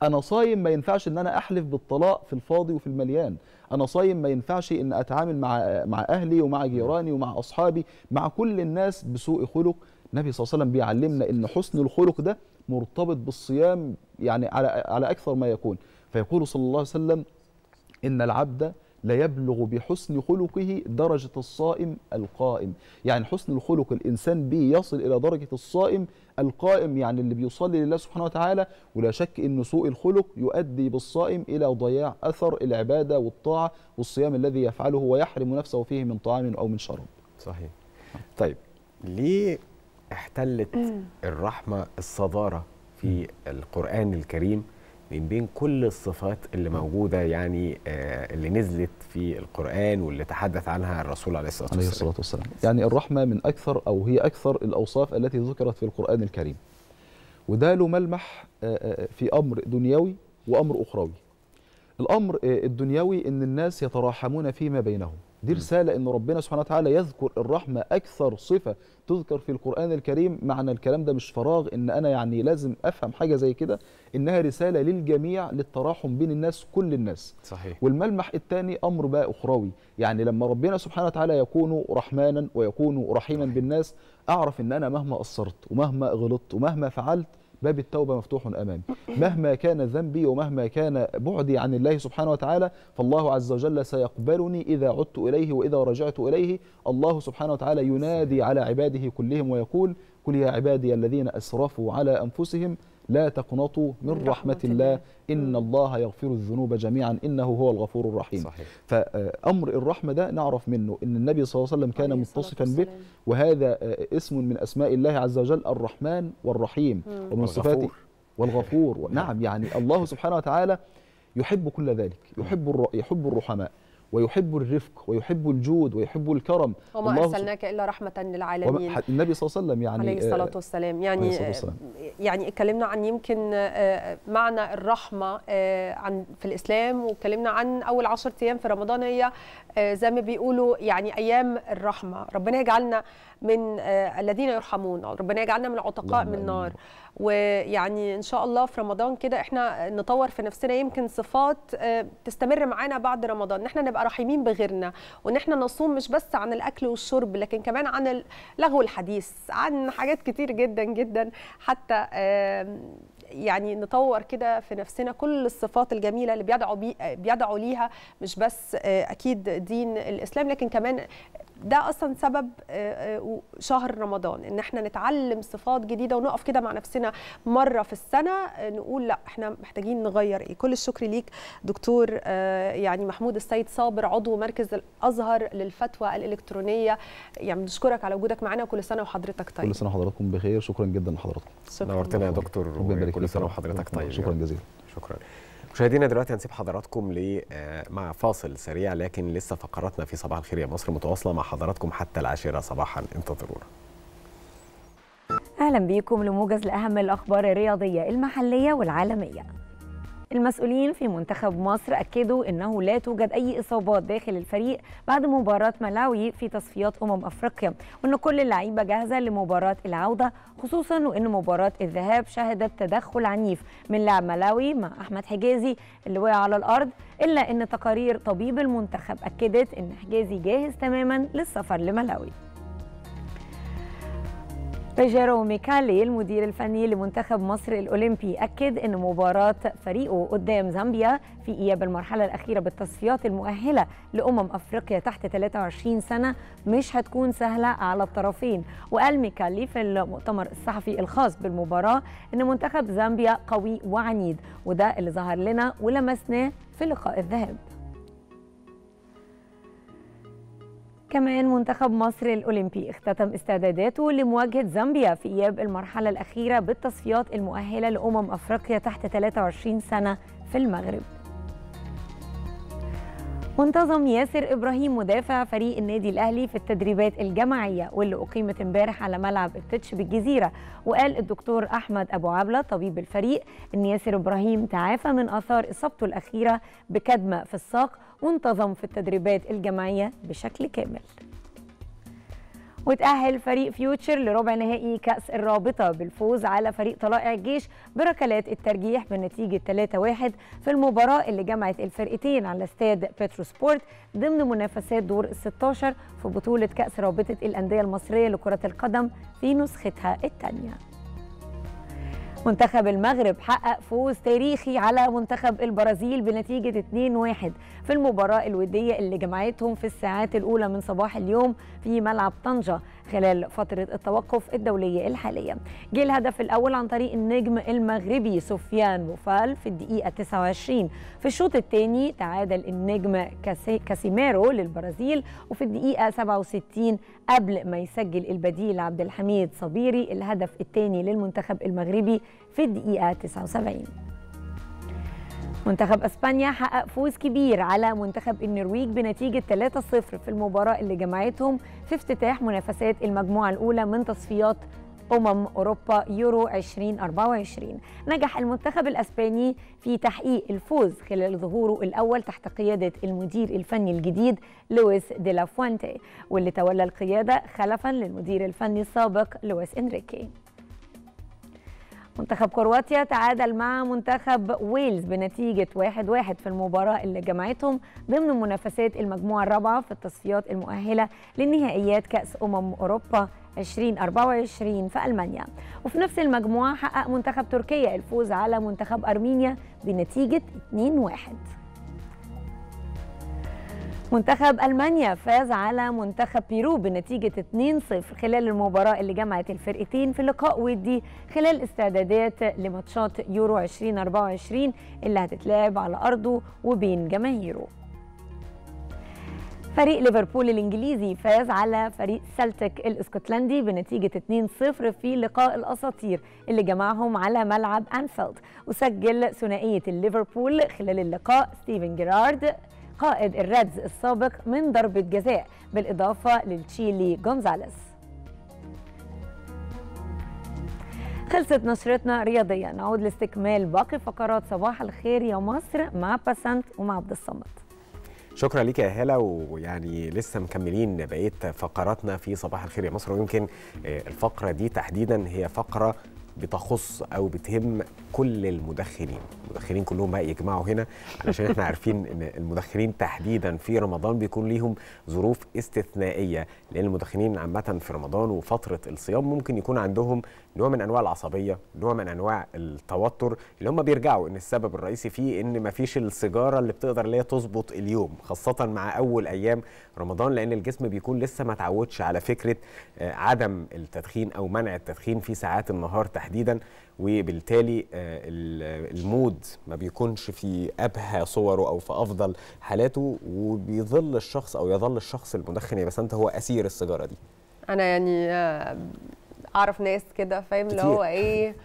انا صايم ما ينفعش ان انا احلف بالطلاق في الفاضي وفي المليان انا صايم ما ينفعش ان اتعامل مع مع اهلي ومع جيراني ومع اصحابي مع كل الناس بسوء خلق النبي صلى الله عليه وسلم بيعلمنا ان حسن الخلق ده مرتبط بالصيام يعني على على اكثر ما يكون فيقول صلى الله عليه وسلم إن العبد ليبلغ بحسن خلقه درجة الصائم القائم يعني حسن الخلق الإنسان به يصل إلى درجة الصائم القائم يعني اللي بيصلي لله سبحانه وتعالى ولا شك أن سوء الخلق يؤدي بالصائم إلى ضياع أثر العبادة والطاعة والصيام الذي يفعله ويحرم نفسه فيه من طعام أو من شراب صحيح نعم. طيب ليه احتلت الرحمة الصدارة في القرآن الكريم من بين كل الصفات اللي موجوده يعني آه، اللي نزلت في القران واللي تحدث عنها الرسول عليه الصلاه والسلام عليه الصلاه والسلام يعني الرحمه من اكثر او هي اكثر الاوصاف التي ذكرت في القران الكريم وده له ملمح آه، آه، في امر دنيوي وامر اخروي الامر الدنيوي ان الناس يتراحمون فيما بينهم دي رسالة أن ربنا سبحانه وتعالى يذكر الرحمة أكثر صفة تذكر في القرآن الكريم معنى الكلام ده مش فراغ أن أنا يعني لازم أفهم حاجة زي كده إنها رسالة للجميع للتراحم بين الناس كل الناس صحيح. والملمح الثاني أمر بقى أخروي يعني لما ربنا سبحانه وتعالى يكون رحمانا ويكون رحيما صحيح. بالناس أعرف أن أنا مهما قصرت ومهما غلطت ومهما فعلت باب التوبة مفتوح أمامي مهما كان ذنبي ومهما كان بعدي عن الله سبحانه وتعالى فالله عز وجل سيقبلني إذا عدت إليه وإذا رجعت إليه الله سبحانه وتعالى ينادي على عباده كلهم ويقول قل يا عبادي الذين أسرفوا على أنفسهم لا تقنطوا من رحمة الله إن الله يغفر الذنوب جميعا إنه هو الغفور الرحيم صحيح. فأمر الرحمة ده نعرف منه إن النبي صلى الله عليه وسلم كان متصفا به وهذا آه، اسم من أسماء الله عز وجل الرحمن والرحيم ومن صفاته والغفور نعم يعني نعم. الله سبحانه وتعالى يحب كل ذلك يحب يحب الرحماء ويحب الرفق ويحب الجود ويحب الكرم وما ارسلناك الا رحمه للعالمين النبي صلى الله عليه وسلم يعني عليه الصلاه والسلام آه، يعني والسلام. آه، يعني اتكلمنا عن يمكن آه، معنى الرحمه عن في الاسلام واتكلمنا عن اول 10 ايام في رمضان هي زي ما بيقولوا يعني ايام الرحمه ربنا يجعلنا من الذين يرحمون ربنا يجعلنا من العتقاء نعم، من نعم. النار الله. ويعني ان شاء الله في رمضان كده احنا نطور في نفسنا يمكن صفات آه، تستمر معانا بعد رمضان ان احنا نبقى رحيمين بغيرنا وان احنا نصوم مش بس عن الاكل والشرب لكن كمان عن لغو الحديث عن حاجات كتير جدا جدا حتى يعني نطور كده في نفسنا كل الصفات الجميله اللي بيدعوا بي بيدعوا ليها مش بس آه، اكيد دين الاسلام لكن كمان ده اصلا سبب آه، آه، شهر رمضان ان احنا نتعلم صفات جديده ونقف كده مع نفسنا مره في السنه آه، نقول لا احنا محتاجين نغير ايه كل الشكر ليك دكتور يعني محمود السيد صابر عضو مركز الازهر للفتوى الالكترونيه يعني بنشكرك على وجودك معنا كل سنه وحضرتك طيب كل سنه وحضراتكم بخير شكرا جدا لحضراتكم نورتنا يا دكتور كل سنه وحضرتك طيب شكرا جزيلا شكرا مشاهدينا دلوقتي هنسيب حضراتكم آه، مع فاصل سريع لكن لسه فقراتنا في صباح الخير يا مصر متواصله مع حضراتكم حتى العاشره صباحا انتظرونا. اهلا بيكم لموجز لاهم الاخبار الرياضيه المحليه والعالميه. المسؤولين في منتخب مصر أكدوا أنه لا توجد أي إصابات داخل الفريق بعد مباراة ملاوي في تصفيات أمم أفريقيا وأن كل اللعيبة جاهزة لمباراة العودة خصوصا وأن مباراة الذهاب شهدت تدخل عنيف من لاعب ملاوي مع أحمد حجازي اللي وقع على الأرض إلا أن تقارير طبيب المنتخب أكدت أن حجازي جاهز تماما للسفر لملاوي ريجيرو ميكالي المدير الفني لمنتخب مصر الأولمبي أكد أن مباراة فريقه قدام زامبيا في إياب المرحلة الأخيرة بالتصفيات المؤهلة لأمم أفريقيا تحت 23 سنة مش هتكون سهلة على الطرفين وقال ميكالي في المؤتمر الصحفي الخاص بالمباراة أن منتخب زامبيا قوي وعنيد وده اللي ظهر لنا ولمسناه في لقاء الذهاب كمان منتخب مصر الأولمبي اختتم استعداداته لمواجهة زامبيا في إياب المرحلة الأخيرة بالتصفيات المؤهلة لأمم أفريقيا تحت 23 سنة في المغرب منتظم ياسر إبراهيم مدافع فريق النادي الأهلي في التدريبات الجماعية واللي أقيمت امبارح على ملعب التتش بالجزيرة وقال الدكتور أحمد أبو عبلة طبيب الفريق أن ياسر إبراهيم تعافى من آثار إصابته الأخيرة بكدمة في الساق وانتظم في التدريبات الجماعية بشكل كامل وتأهل فريق فيوتشر لربع نهائي كأس الرابطة بالفوز على فريق طلائع الجيش بركلات الترجيح بنتيجة 3-1 في المباراة اللي جمعت الفرقتين على استاد بترو سبورت ضمن منافسات دور ال 16 في بطولة كأس رابطة الأندية المصرية لكرة القدم في نسختها الثانية. منتخب المغرب حقق فوز تاريخي على منتخب البرازيل بنتيجة 2-1 في المباراة الودية اللي جمعتهم في الساعات الأولى من صباح اليوم في ملعب طنجة خلال فترة التوقف الدولية الحالية جه الهدف الأول عن طريق النجم المغربي سفيان بوفال في الدقيقة 29 في الشوط الثاني تعادل النجم كاسيميرو للبرازيل وفي الدقيقة 67 قبل ما يسجل البديل عبد الحميد صبيري الهدف الثاني للمنتخب المغربي في الدقيقة 79 منتخب اسبانيا حقق فوز كبير على منتخب النرويج بنتيجه 3-0 في المباراه اللي جمعتهم في افتتاح منافسات المجموعه الاولى من تصفيات أمم أوروبا يورو 2024 نجح المنتخب الأسباني في تحقيق الفوز خلال ظهوره الأول تحت قيادة المدير الفني الجديد لويس دي لافوانتي واللي تولى القيادة خلفا للمدير الفني السابق لويس إنريكي منتخب كرواتيا تعادل مع منتخب ويلز بنتيجة 1-1 واحد واحد في المباراة اللي جمعتهم ضمن منافسات المجموعة الرابعة في التصفيات المؤهلة للنهائيات كأس أمم أوروبا 2024 في ألمانيا وفي نفس المجموعة حقق منتخب تركيا الفوز على منتخب أرمينيا بنتيجة 2-1 منتخب ألمانيا فاز على منتخب بيرو بنتيجة 2-0 خلال المباراة اللي جمعت الفرقتين في لقاء ودي خلال استعدادات لماتشات يورو 2024 اللي هتتلعب على أرضه وبين جماهيره فريق ليفربول الانجليزي فاز على فريق سلتك الاسكتلندي بنتيجه 2-0 في لقاء الاساطير اللي جمعهم على ملعب انفيلد وسجل ثنائيه الليفربول خلال اللقاء ستيفن جيرارد قائد الريدز السابق من ضربة جزاء بالإضافة للتشيلي جونزاليس خلصت نشرتنا رياضيا نعود لاستكمال باقي فقرات صباح الخير يا مصر مع باسنت ومع عبد الصمد شكرا لك يا هلا ويعني لسه مكملين بقيه فقراتنا في صباح الخير يا مصر ويمكن آه، الفقره دي تحديدا هي فقره بتخص او بتهم كل المدخنين المدخنين كلهم بقى يجمعوا هنا علشان احنا عارفين ان المدخنين تحديدا في رمضان بيكون ليهم ظروف استثنائيه لان المدخنين عامه في رمضان وفتره الصيام ممكن يكون عندهم نوع من انواع العصبيه نوع من انواع التوتر اللي هم بيرجعوا ان السبب الرئيسي فيه ان مفيش السيجاره اللي بتقدر اللي هي تظبط اليوم خاصه مع اول ايام رمضان لان الجسم بيكون لسه ما اتعودش على فكره آه، عدم التدخين او منع التدخين في ساعات النهار تحديدا وبالتالي آه، المود ما بيكونش في ابهى صوره او في افضل حالاته وبيظل الشخص او يظل الشخص المدخن يا بس انت هو اسير السيجاره دي انا يعني آه، اعرف ناس كده فاهم اللي هو ايه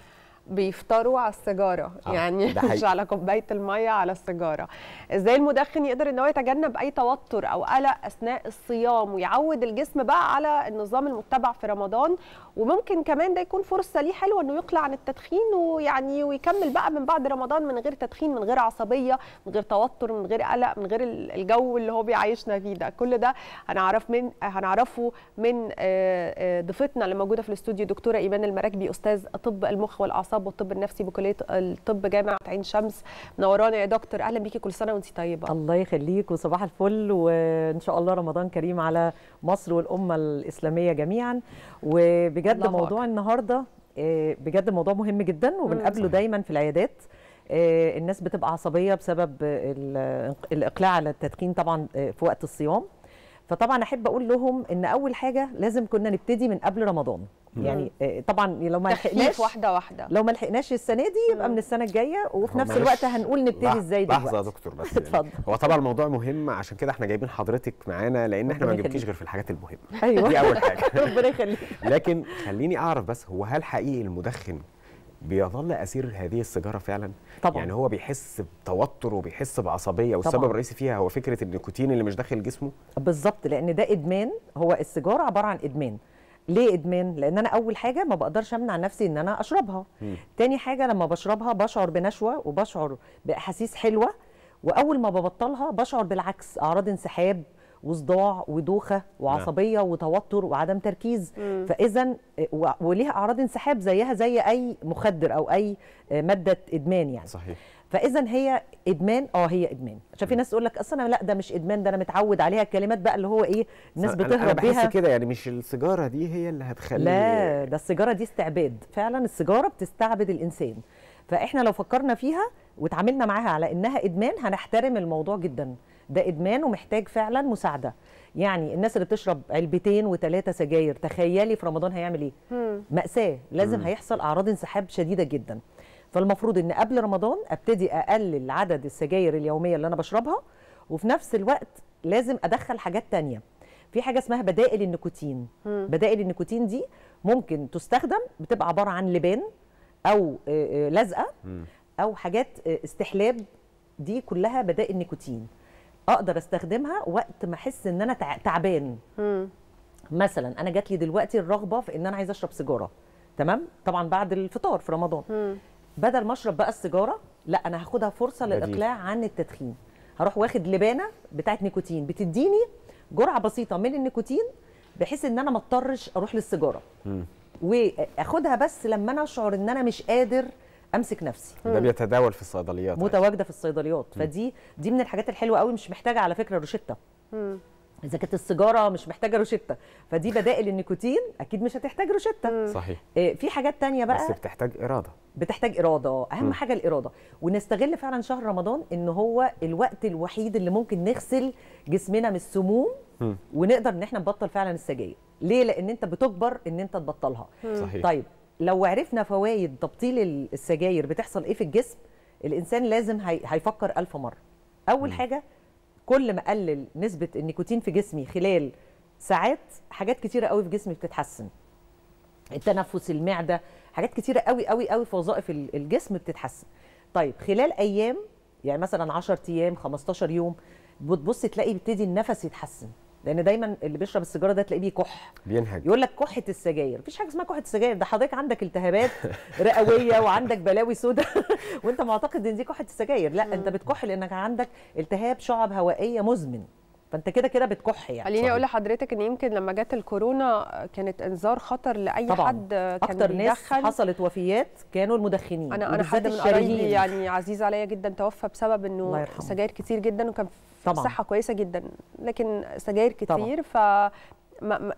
بيفطروا على السيجاره آه يعني مش على كوبايه الميه على السيجاره ازاي المدخن يقدر ان هو يتجنب اي توتر او قلق اثناء الصيام ويعود الجسم بقى على النظام المتبع في رمضان وممكن كمان ده يكون فرصه ليه حلوه انه يقلع عن التدخين ويعني ويكمل بقى من بعد رمضان من غير تدخين من غير عصبيه من غير توتر من غير قلق من غير الجو اللي هو بيعيشنا فيه ده كل ده هنعرف من هنعرفه من آه، آه، ضيفتنا اللي موجوده في الاستوديو دكتوره ايمان المراكبي استاذ طب المخ والاعصاب والطب النفسي بكليه الطب جامعه عين شمس منورانا يا دكتور اهلا بيكي كل سنه وانت طيبه الله يخليك وصباح الفل وان شاء الله رمضان كريم على مصر والامه الاسلاميه جميعا وبجد موضوع أكبر. النهارده آه، بجد موضوع مهم جدا وبنقابله دايما في العيادات آه، الناس بتبقى عصبيه بسبب الاقلاع على التدخين طبعا آه، في وقت الصيام فطبعا احب اقول لهم ان اول حاجه لازم كنا نبتدي من قبل رمضان نعم. يعني آه، طبعا لو ما لحقناش واحده واحده لو ما لحقناش السنه دي يبقى من السنه الجايه وفي نفس الوقت هنقول نبتدي ازاي دلوقتي لحظه يا دكتور بس يعني. اتفضل يعني هو طبعا الموضوع مهم عشان كده احنا جايبين حضرتك معانا لان احنا ما جبتيش غير في الحاجات المهمه ايوه دي اول حاجه ربنا يخليك لكن خليني اعرف بس هو هل حقيقي المدخن بيظل اسير هذه السيجاره فعلا طبعا يعني هو بيحس بتوتر وبيحس بعصبيه والسبب الرئيسي فيها هو فكره النيكوتين اللي مش داخل جسمه بالظبط لان ده ادمان هو السيجاره عباره عن ادمان ليه ادمان لان انا اول حاجه ما بقدرش امنع نفسي ان انا اشربها م. تاني حاجه لما بشربها بشعر بنشوه وبشعر باحاسيس حلوه واول ما ببطلها بشعر بالعكس اعراض انسحاب وصداع ودوخه وعصبيه نعم. وتوتر وعدم تركيز فاذا وليها اعراض انسحاب زيها زي اي مخدر او اي ماده ادمان يعني صحيح فاذا هي ادمان اه هي ادمان عشان في ناس تقول لك اصل انا لا ده مش ادمان ده انا متعود عليها الكلمات بقى اللي هو ايه الناس بتهرب بيها انا بحس كده يعني مش السيجاره دي هي اللي هتخلي لا ده السيجاره دي استعباد فعلا السيجاره بتستعبد الانسان فاحنا لو فكرنا فيها وتعاملنا معاها على انها ادمان هنحترم الموضوع جدا ده ادمان ومحتاج فعلا مساعده يعني الناس اللي بتشرب علبتين وثلاثه سجاير تخيلي في رمضان هيعمل ايه ماساه لازم مم. هيحصل اعراض انسحاب شديده جدا فالمفروض ان قبل رمضان ابتدي اقلل عدد السجاير اليوميه اللي انا بشربها وفي نفس الوقت لازم ادخل حاجات تانية في حاجه اسمها بدائل النيكوتين مم. بدائل النيكوتين دي ممكن تستخدم بتبقى عباره عن لبان او آه، آه، لزقه او حاجات آه، استحلاب دي كلها بدائل نيكوتين اقدر استخدمها وقت ما احس ان انا تعبان مثلا انا جات لي دلوقتي الرغبه في ان انا عايز اشرب سيجاره تمام طبعا بعد الفطار في رمضان بدل ما اشرب بقى السيجاره لا انا هاخدها فرصه بديل. للاقلاع عن التدخين هروح واخد لبانه بتاعت نيكوتين بتديني جرعه بسيطه من النيكوتين بحيث ان انا ما اضطرش اروح للسيجاره واخدها بس لما انا اشعر ان انا مش قادر امسك نفسي ده بيتداول في الصيدليات متواجده في الصيدليات فدي دي من الحاجات الحلوه قوي مش محتاجه على فكره روشته اذا كانت السيجاره مش محتاجه روشته فدي بدائل النيكوتين اكيد مش هتحتاج روشته صحيح آه، في حاجات تانية بقى بس بتحتاج اراده بتحتاج اراده اهم م. حاجه الاراده ونستغل فعلا شهر رمضان ان هو الوقت الوحيد اللي ممكن نغسل جسمنا من السموم م. ونقدر ان احنا نبطل فعلا السجاير ليه لان انت بتجبر ان انت تبطلها صحيح. طيب لو عرفنا فوائد تبطيل السجاير بتحصل ايه في الجسم الانسان لازم هيفكر ألف مره اول م. حاجه كل ما قلل نسبه النيكوتين في جسمي خلال ساعات حاجات كتيره قوي في جسمي بتتحسن التنفس المعده حاجات كتيره قوي قوي قوي في وظائف الجسم بتتحسن طيب خلال ايام يعني مثلا 10 ايام 15 يوم بتبص تلاقي بيبتدي النفس يتحسن لان دايما اللي بيشرب السيجاره ده تلاقيه بيكح بينهج يقول لك كحه السجاير مفيش حاجه اسمها كحه السجاير ده حضرتك عندك التهابات رئويه وعندك بلاوي سوداء وانت معتقد ان دي كحه السجاير لا انت بتكح لانك عندك التهاب شعب هوائيه مزمن فانت كده كده بتكح يعني خليني اقول لحضرتك ان يمكن لما جت الكورونا كانت انذار خطر لاي طبعًا. حد كان اكتر ناس حصلت وفيات كانوا المدخنين انا انا حد من قرايبي يعني عزيز عليا جدا توفى بسبب انه سجاير كتير جدا وكان طبعا صحه كويسه جدا لكن سجاير كتير ف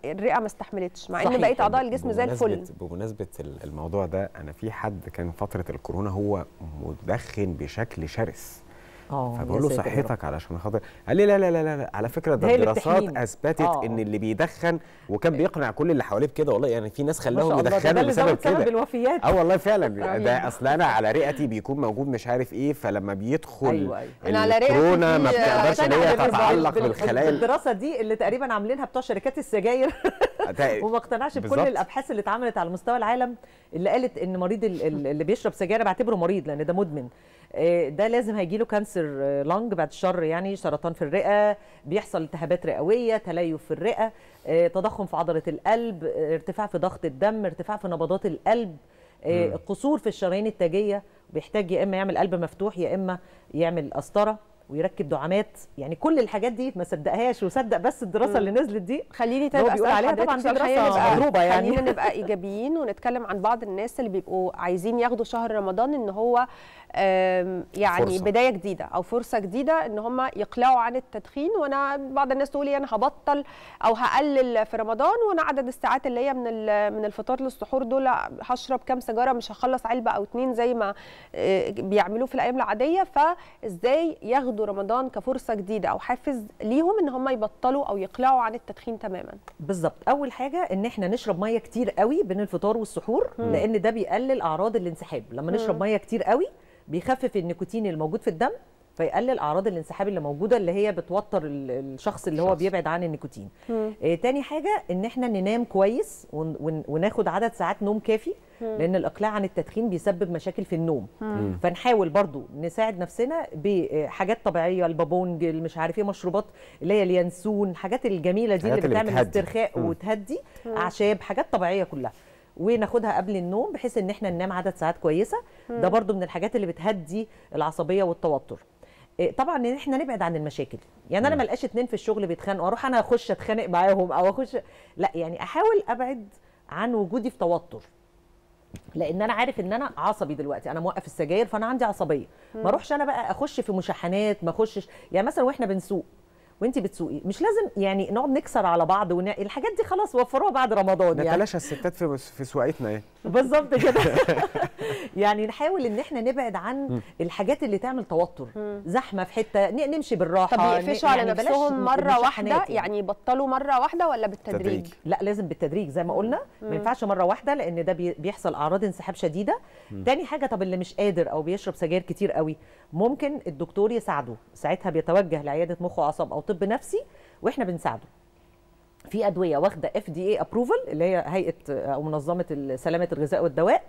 الرئه ما استحملتش مع ان بقيه اعضاء الجسم زي الفل بمناسبه الموضوع ده انا في حد كان فتره الكورونا هو مدخن بشكل شرس آه، فبقول له صحتك علشان خاطر قال لي لا لا لا لا على فكره ده الدراسات اثبتت أوه. ان اللي بيدخن وكان آه. بيقنع كل اللي حواليه بكده والله يعني في ناس خلاهم يدخنوا بسبب كده الوفيات اه والله فعلا ده اصل انا على رئتي بيكون موجود مش عارف ايه فلما بيدخل أيوة أيوة. الكورونا ما بتقدرش ان هي تتعلق بالخلايا الدراسه دي اللي تقريبا عاملينها بتوع شركات السجاير وما اقتنعش بكل الابحاث اللي اتعملت على مستوى العالم اللي قالت ان مريض اللي بيشرب سجاير بعتبره مريض لان ده مدمن آه، ده لازم هيجي له كانسر آه، لانج بعد الشر يعني سرطان في الرئه بيحصل التهابات رئويه تليف في الرئه آه، تضخم في عضله القلب ارتفاع في ضغط الدم ارتفاع في نبضات القلب قصور في الشرايين التاجيه بيحتاج يا اما يعمل قلب مفتوح يا اما يعمل قسطره ويركب دعامات يعني كل الحاجات دي ما صدقهاش وصدق بس الدراسه اللي نزلت دي خليني تبقى طيب بيقول عليها طبعا دي دراسه مضروبه يعني خلينا نبقى ايجابيين ونتكلم عن بعض الناس اللي بيبقوا عايزين ياخدوا شهر رمضان ان هو يعني فرصة. بدايه جديده او فرصه جديده ان هم يقلعوا عن التدخين وانا بعض الناس تقول لي انا هبطل او هقلل في رمضان وانا عدد الساعات اللي هي من من الفطار للسحور دول هشرب كام سيجاره مش هخلص علبه او اتنين زي ما آه، بيعملوه في الايام العاديه فازاي ياخدوا ياخدوا رمضان كفرصه جديده او حافز ليهم ان هم يبطلوا او يقلعوا عن التدخين تماما بالظبط اول حاجه ان احنا نشرب ميه كتير قوي بين الفطار والسحور م. لان ده بيقلل اعراض الانسحاب لما نشرب مم. ميه كتير قوي بيخفف النيكوتين الموجود في الدم فيقلل اعراض الانسحاب اللي موجوده اللي هي بتوتر الشخص اللي شخص. هو بيبعد عن النيكوتين إيه تاني حاجه ان احنا ننام كويس وناخد عدد ساعات نوم كافي مم. لان الاقلاع عن التدخين بيسبب مشاكل في النوم مم. فنحاول برضو نساعد نفسنا بحاجات آه، طبيعيه البابونج مش عارف ايه مشروبات اللي هي اليانسون حاجات الجميله دي اللي, اللي بتعمل بتهدي. استرخاء مم. وتهدي اعشاب حاجات طبيعيه كلها وناخدها قبل النوم بحيث ان احنا ننام عدد ساعات كويسه ده برضو من الحاجات اللي بتهدي العصبيه والتوتر إيه، طبعا ان احنا نبعد عن المشاكل يعني انا ما القاش اتنين في الشغل بيتخانقوا اروح انا اخش اتخانق معاهم او اخش لا يعني احاول ابعد عن وجودي في توتر لان انا عارف ان انا عصبي دلوقتي انا موقف السجاير فانا عندي عصبيه ما اروحش انا بقى اخش في مشاحنات ما اخشش يعني مثلا واحنا بنسوق وانت بتسوقي مش لازم يعني نقعد نكسر على بعض ون... الحاجات دي خلاص وفروها بعد رمضان يعني نتلاشى الستات في في سواقتنا ايه بالظبط كده يعني نحاول ان احنا نبعد عن الحاجات اللي تعمل توتر زحمه في حته نمشي بالراحه طب يقفشوا على يعني نفسهم مره واحده يعني يبطلوا مره واحده ولا بالتدريج لا لازم بالتدريج زي ما قلنا ما ينفعش مره واحده لان ده بيحصل اعراض انسحاب شديده تاني حاجه طب اللي مش قادر او بيشرب سجاير كتير قوي ممكن الدكتور يساعده ساعتها بيتوجه لعياده مخ واعصاب او طب نفسي واحنا بنساعده في ادويه واخده اف دي اي ابروفل اللي هي هيئه او منظمه سلامه الغذاء والدواء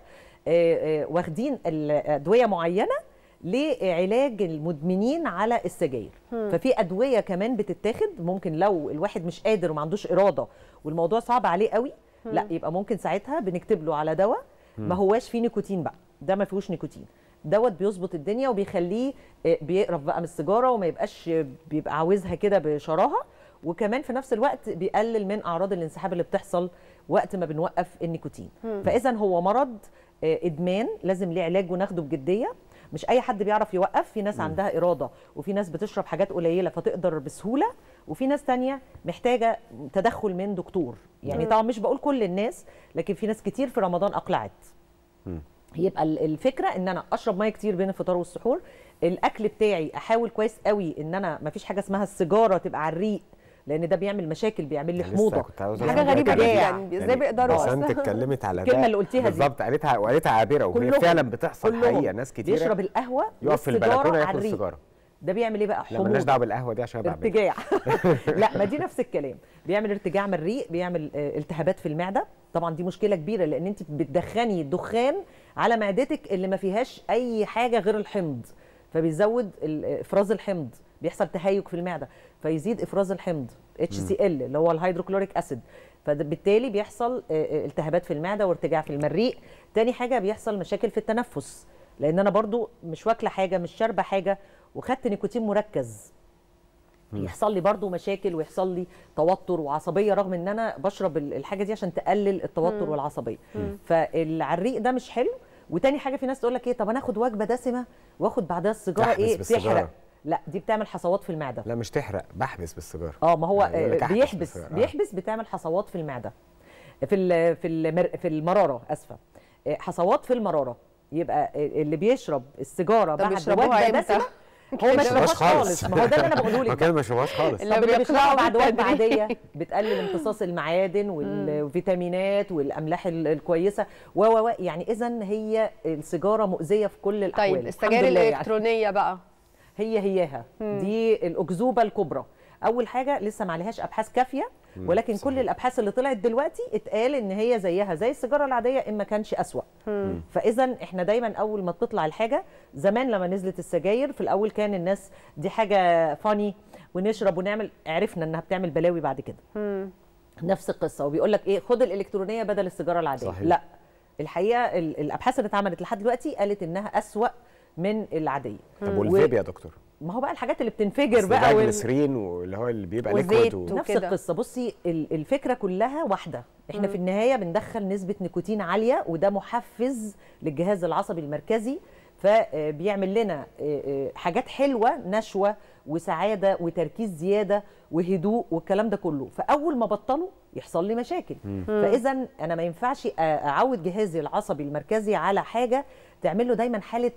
آه، آه، واخدين ادويه معينه لعلاج المدمنين على السجاير ففي ادويه كمان بتتاخد ممكن لو الواحد مش قادر وما عندوش اراده والموضوع صعب عليه قوي لا يبقى ممكن ساعتها بنكتب له على دواء ما هواش فيه نيكوتين بقى ده ما فيهوش نيكوتين دوت بيظبط الدنيا وبيخليه آه، بيقرف بقى من السيجاره وما يبقاش آه، بيبقى عاوزها كده بشراهه وكمان في نفس الوقت بيقلل من اعراض الانسحاب اللي بتحصل وقت ما بنوقف النيكوتين فاذا هو مرض آه، ادمان لازم ليه علاج وناخده بجديه مش اي حد بيعرف يوقف في ناس عندها اراده وفي ناس بتشرب حاجات قليله فتقدر بسهوله وفي ناس تانية محتاجه تدخل من دكتور يعني طبعا مش بقول كل الناس لكن في ناس كتير في رمضان اقلعت يبقى الفكره ان انا اشرب ميه كتير بين الفطار والسحور الاكل بتاعي احاول كويس قوي ان انا ما فيش حاجه اسمها السيجاره تبقى على الريق لان ده بيعمل مشاكل بيعمل لي حموضه حاجه غريبه جدا يعني, يعني ازاي بيقدروا اصلا انت اتكلمت على الكلمه اللي قلتيها دي بالظبط قالتها وقالتها عابره وهي فعلا بتحصل كلهم. حقيقه ناس كتير يشرب القهوه يقف في البلكونه ياكل السيجاره ده بيعمل ايه بقى حموضه مالناش دعوه بالقهوه دي عشان ارتجاع لا ما دي نفس الكلام بيعمل ارتجاع من الريق بيعمل آه، التهابات في المعده طبعا دي مشكله كبيره لان انت بتدخني دخان على معدتك اللي ما فيهاش اي حاجه غير الحمض فبيزود افراز الحمض بيحصل تهيج في المعده فيزيد افراز الحمض اتش سي ال اللي هو الهيدروكلوريك اسيد فبالتالي بيحصل آه، آه، التهابات في المعده وارتجاع في المريء تاني حاجه بيحصل مشاكل في التنفس لان انا برضو مش واكله حاجه مش شاربه حاجه وخدت نيكوتين مركز يحصل لي برضو مشاكل ويحصل لي توتر وعصبيه رغم ان انا بشرب الحاجه دي عشان تقلل التوتر والعصبيه فالعريق ده مش حلو وتاني حاجه في ناس تقول لك ايه طب انا اخد وجبه دسمه واخد بعدها السيجاره ايه تحرق لا دي بتعمل حصوات في المعده لا مش تحرق بحبس بالسيجاره اه ما هو يعني آه، بيحبس آه. بيحبس بتعمل حصوات في المعده في في في المراره اسفه آه، حصوات في المراره يبقى اللي بيشرب السيجاره بعد وجبه دسمه هو ما شربهاش خالص ما هو ده اللي انا بقوله لك ما شربهاش خالص اللي بيطلعوا بعد وجبه عاديه بتقلل امتصاص المعادن والفيتامينات والاملاح الكويسه و و يعني اذا هي السيجاره مؤذيه في كل الاحوال طيب السجاير يعني. الالكترونيه بقى هي هياها دي الاكذوبه الكبرى اول حاجه لسه ما عليهاش ابحاث كافيه ولكن صحيح. كل الابحاث اللي طلعت دلوقتي اتقال ان هي زيها زي السيجاره العاديه ان ما كانش اسوا فاذا احنا دايما اول ما بتطلع الحاجه زمان لما نزلت السجاير في الاول كان الناس دي حاجه فاني ونشرب ونعمل عرفنا انها بتعمل بلاوي بعد كده نفس القصه وبيقول لك ايه خد الالكترونيه بدل السيجاره العاديه صحيح. لا الحقيقه الابحاث اللي اتعملت لحد دلوقتي قالت انها اسوا من العاديه طب والفيب يا دكتور ما هو بقى الحاجات اللي بتنفجر بقى, بقى والجليسرين واللي هو اللي بيبقى ليكويد و... نفس القصه بصي الفكره كلها واحده احنا مم. في النهايه بندخل نسبه نيكوتين عاليه وده محفز للجهاز العصبي المركزي فبيعمل لنا آه، آه، حاجات حلوه نشوه وسعاده وتركيز زياده وهدوء والكلام ده كله فاول ما بطله يحصل لي مشاكل فاذا انا ما ينفعش اعود جهازي العصبي المركزي على حاجه تعمل له دايما حاله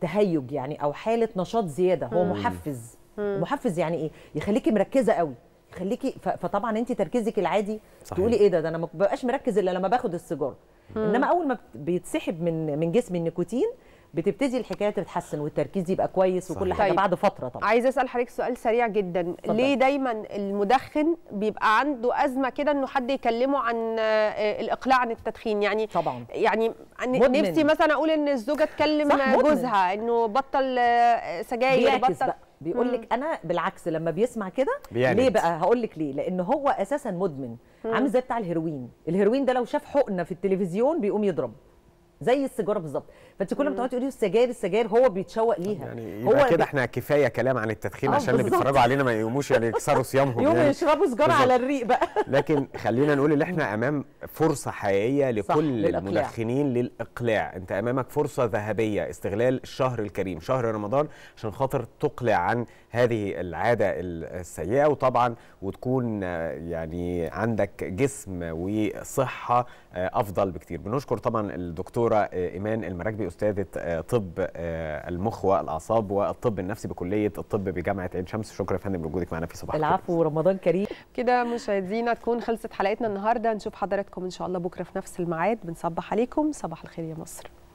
تهيج يعني او حاله نشاط زياده هو مم. محفز مم. محفز يعني ايه يخليكي مركزه قوي يخليكي فطبعا انت تركيزك العادي صحيح. تقولي ايه ده ده انا ما ببقاش مركز الا لما باخد السيجاره انما اول ما بيتسحب من من جسمي النيكوتين بتبتدي الحكايه تتحسن والتركيز يبقى كويس صحيح. وكل حاجه طيب. بعد فتره طبعا عايزه اسال حضرتك سؤال سريع جدا صدق. ليه دايما المدخن بيبقى عنده ازمه كده انه حد يكلمه عن آه، الاقلاع عن التدخين يعني طبعا يعني مدمن. نفسي مثلا اقول ان الزوجه تكلم جوزها انه بطل آه، سجاير بطل بقى. بيقول لك انا بالعكس لما بيسمع كده ليه بقى هقول لك ليه لان هو اساسا مدمن عامل زي بتاع الهيروين الهيروين ده لو شاف حقنه في التلفزيون بيقوم يضرب زي السيجاره بالظبط فانت كل ما تقعدي تقولي السجاير السجاير هو بيتشوق ليها يعني هو كده احنا كفايه كلام عن التدخين آه، عشان اللي بيتفرجوا علينا ما يقوموش يعني يكسروا صيامهم يقوموا يعني يشربوا سجاره على الريق بقى لكن خلينا نقول ان احنا امام فرصه حقيقيه لكل المدخنين للاقلاع انت امامك فرصه ذهبيه استغلال الشهر الكريم شهر رمضان عشان خاطر تقلع عن هذه العاده السيئه وطبعا وتكون يعني عندك جسم وصحه آه، افضل بكتير بنشكر طبعا الدكتور الدكتوره آه، ايمان المراكبي استاذه آه، طب آه، المخ والاعصاب والطب النفسي بكليه الطب بجامعه عين شمس شكرا يا فندم لوجودك معنا في صباح العفو رمضان كريم كده مشاهدينا تكون خلصت حلقتنا النهارده نشوف حضراتكم ان شاء الله بكره في نفس الميعاد بنصبح عليكم صباح الخير يا مصر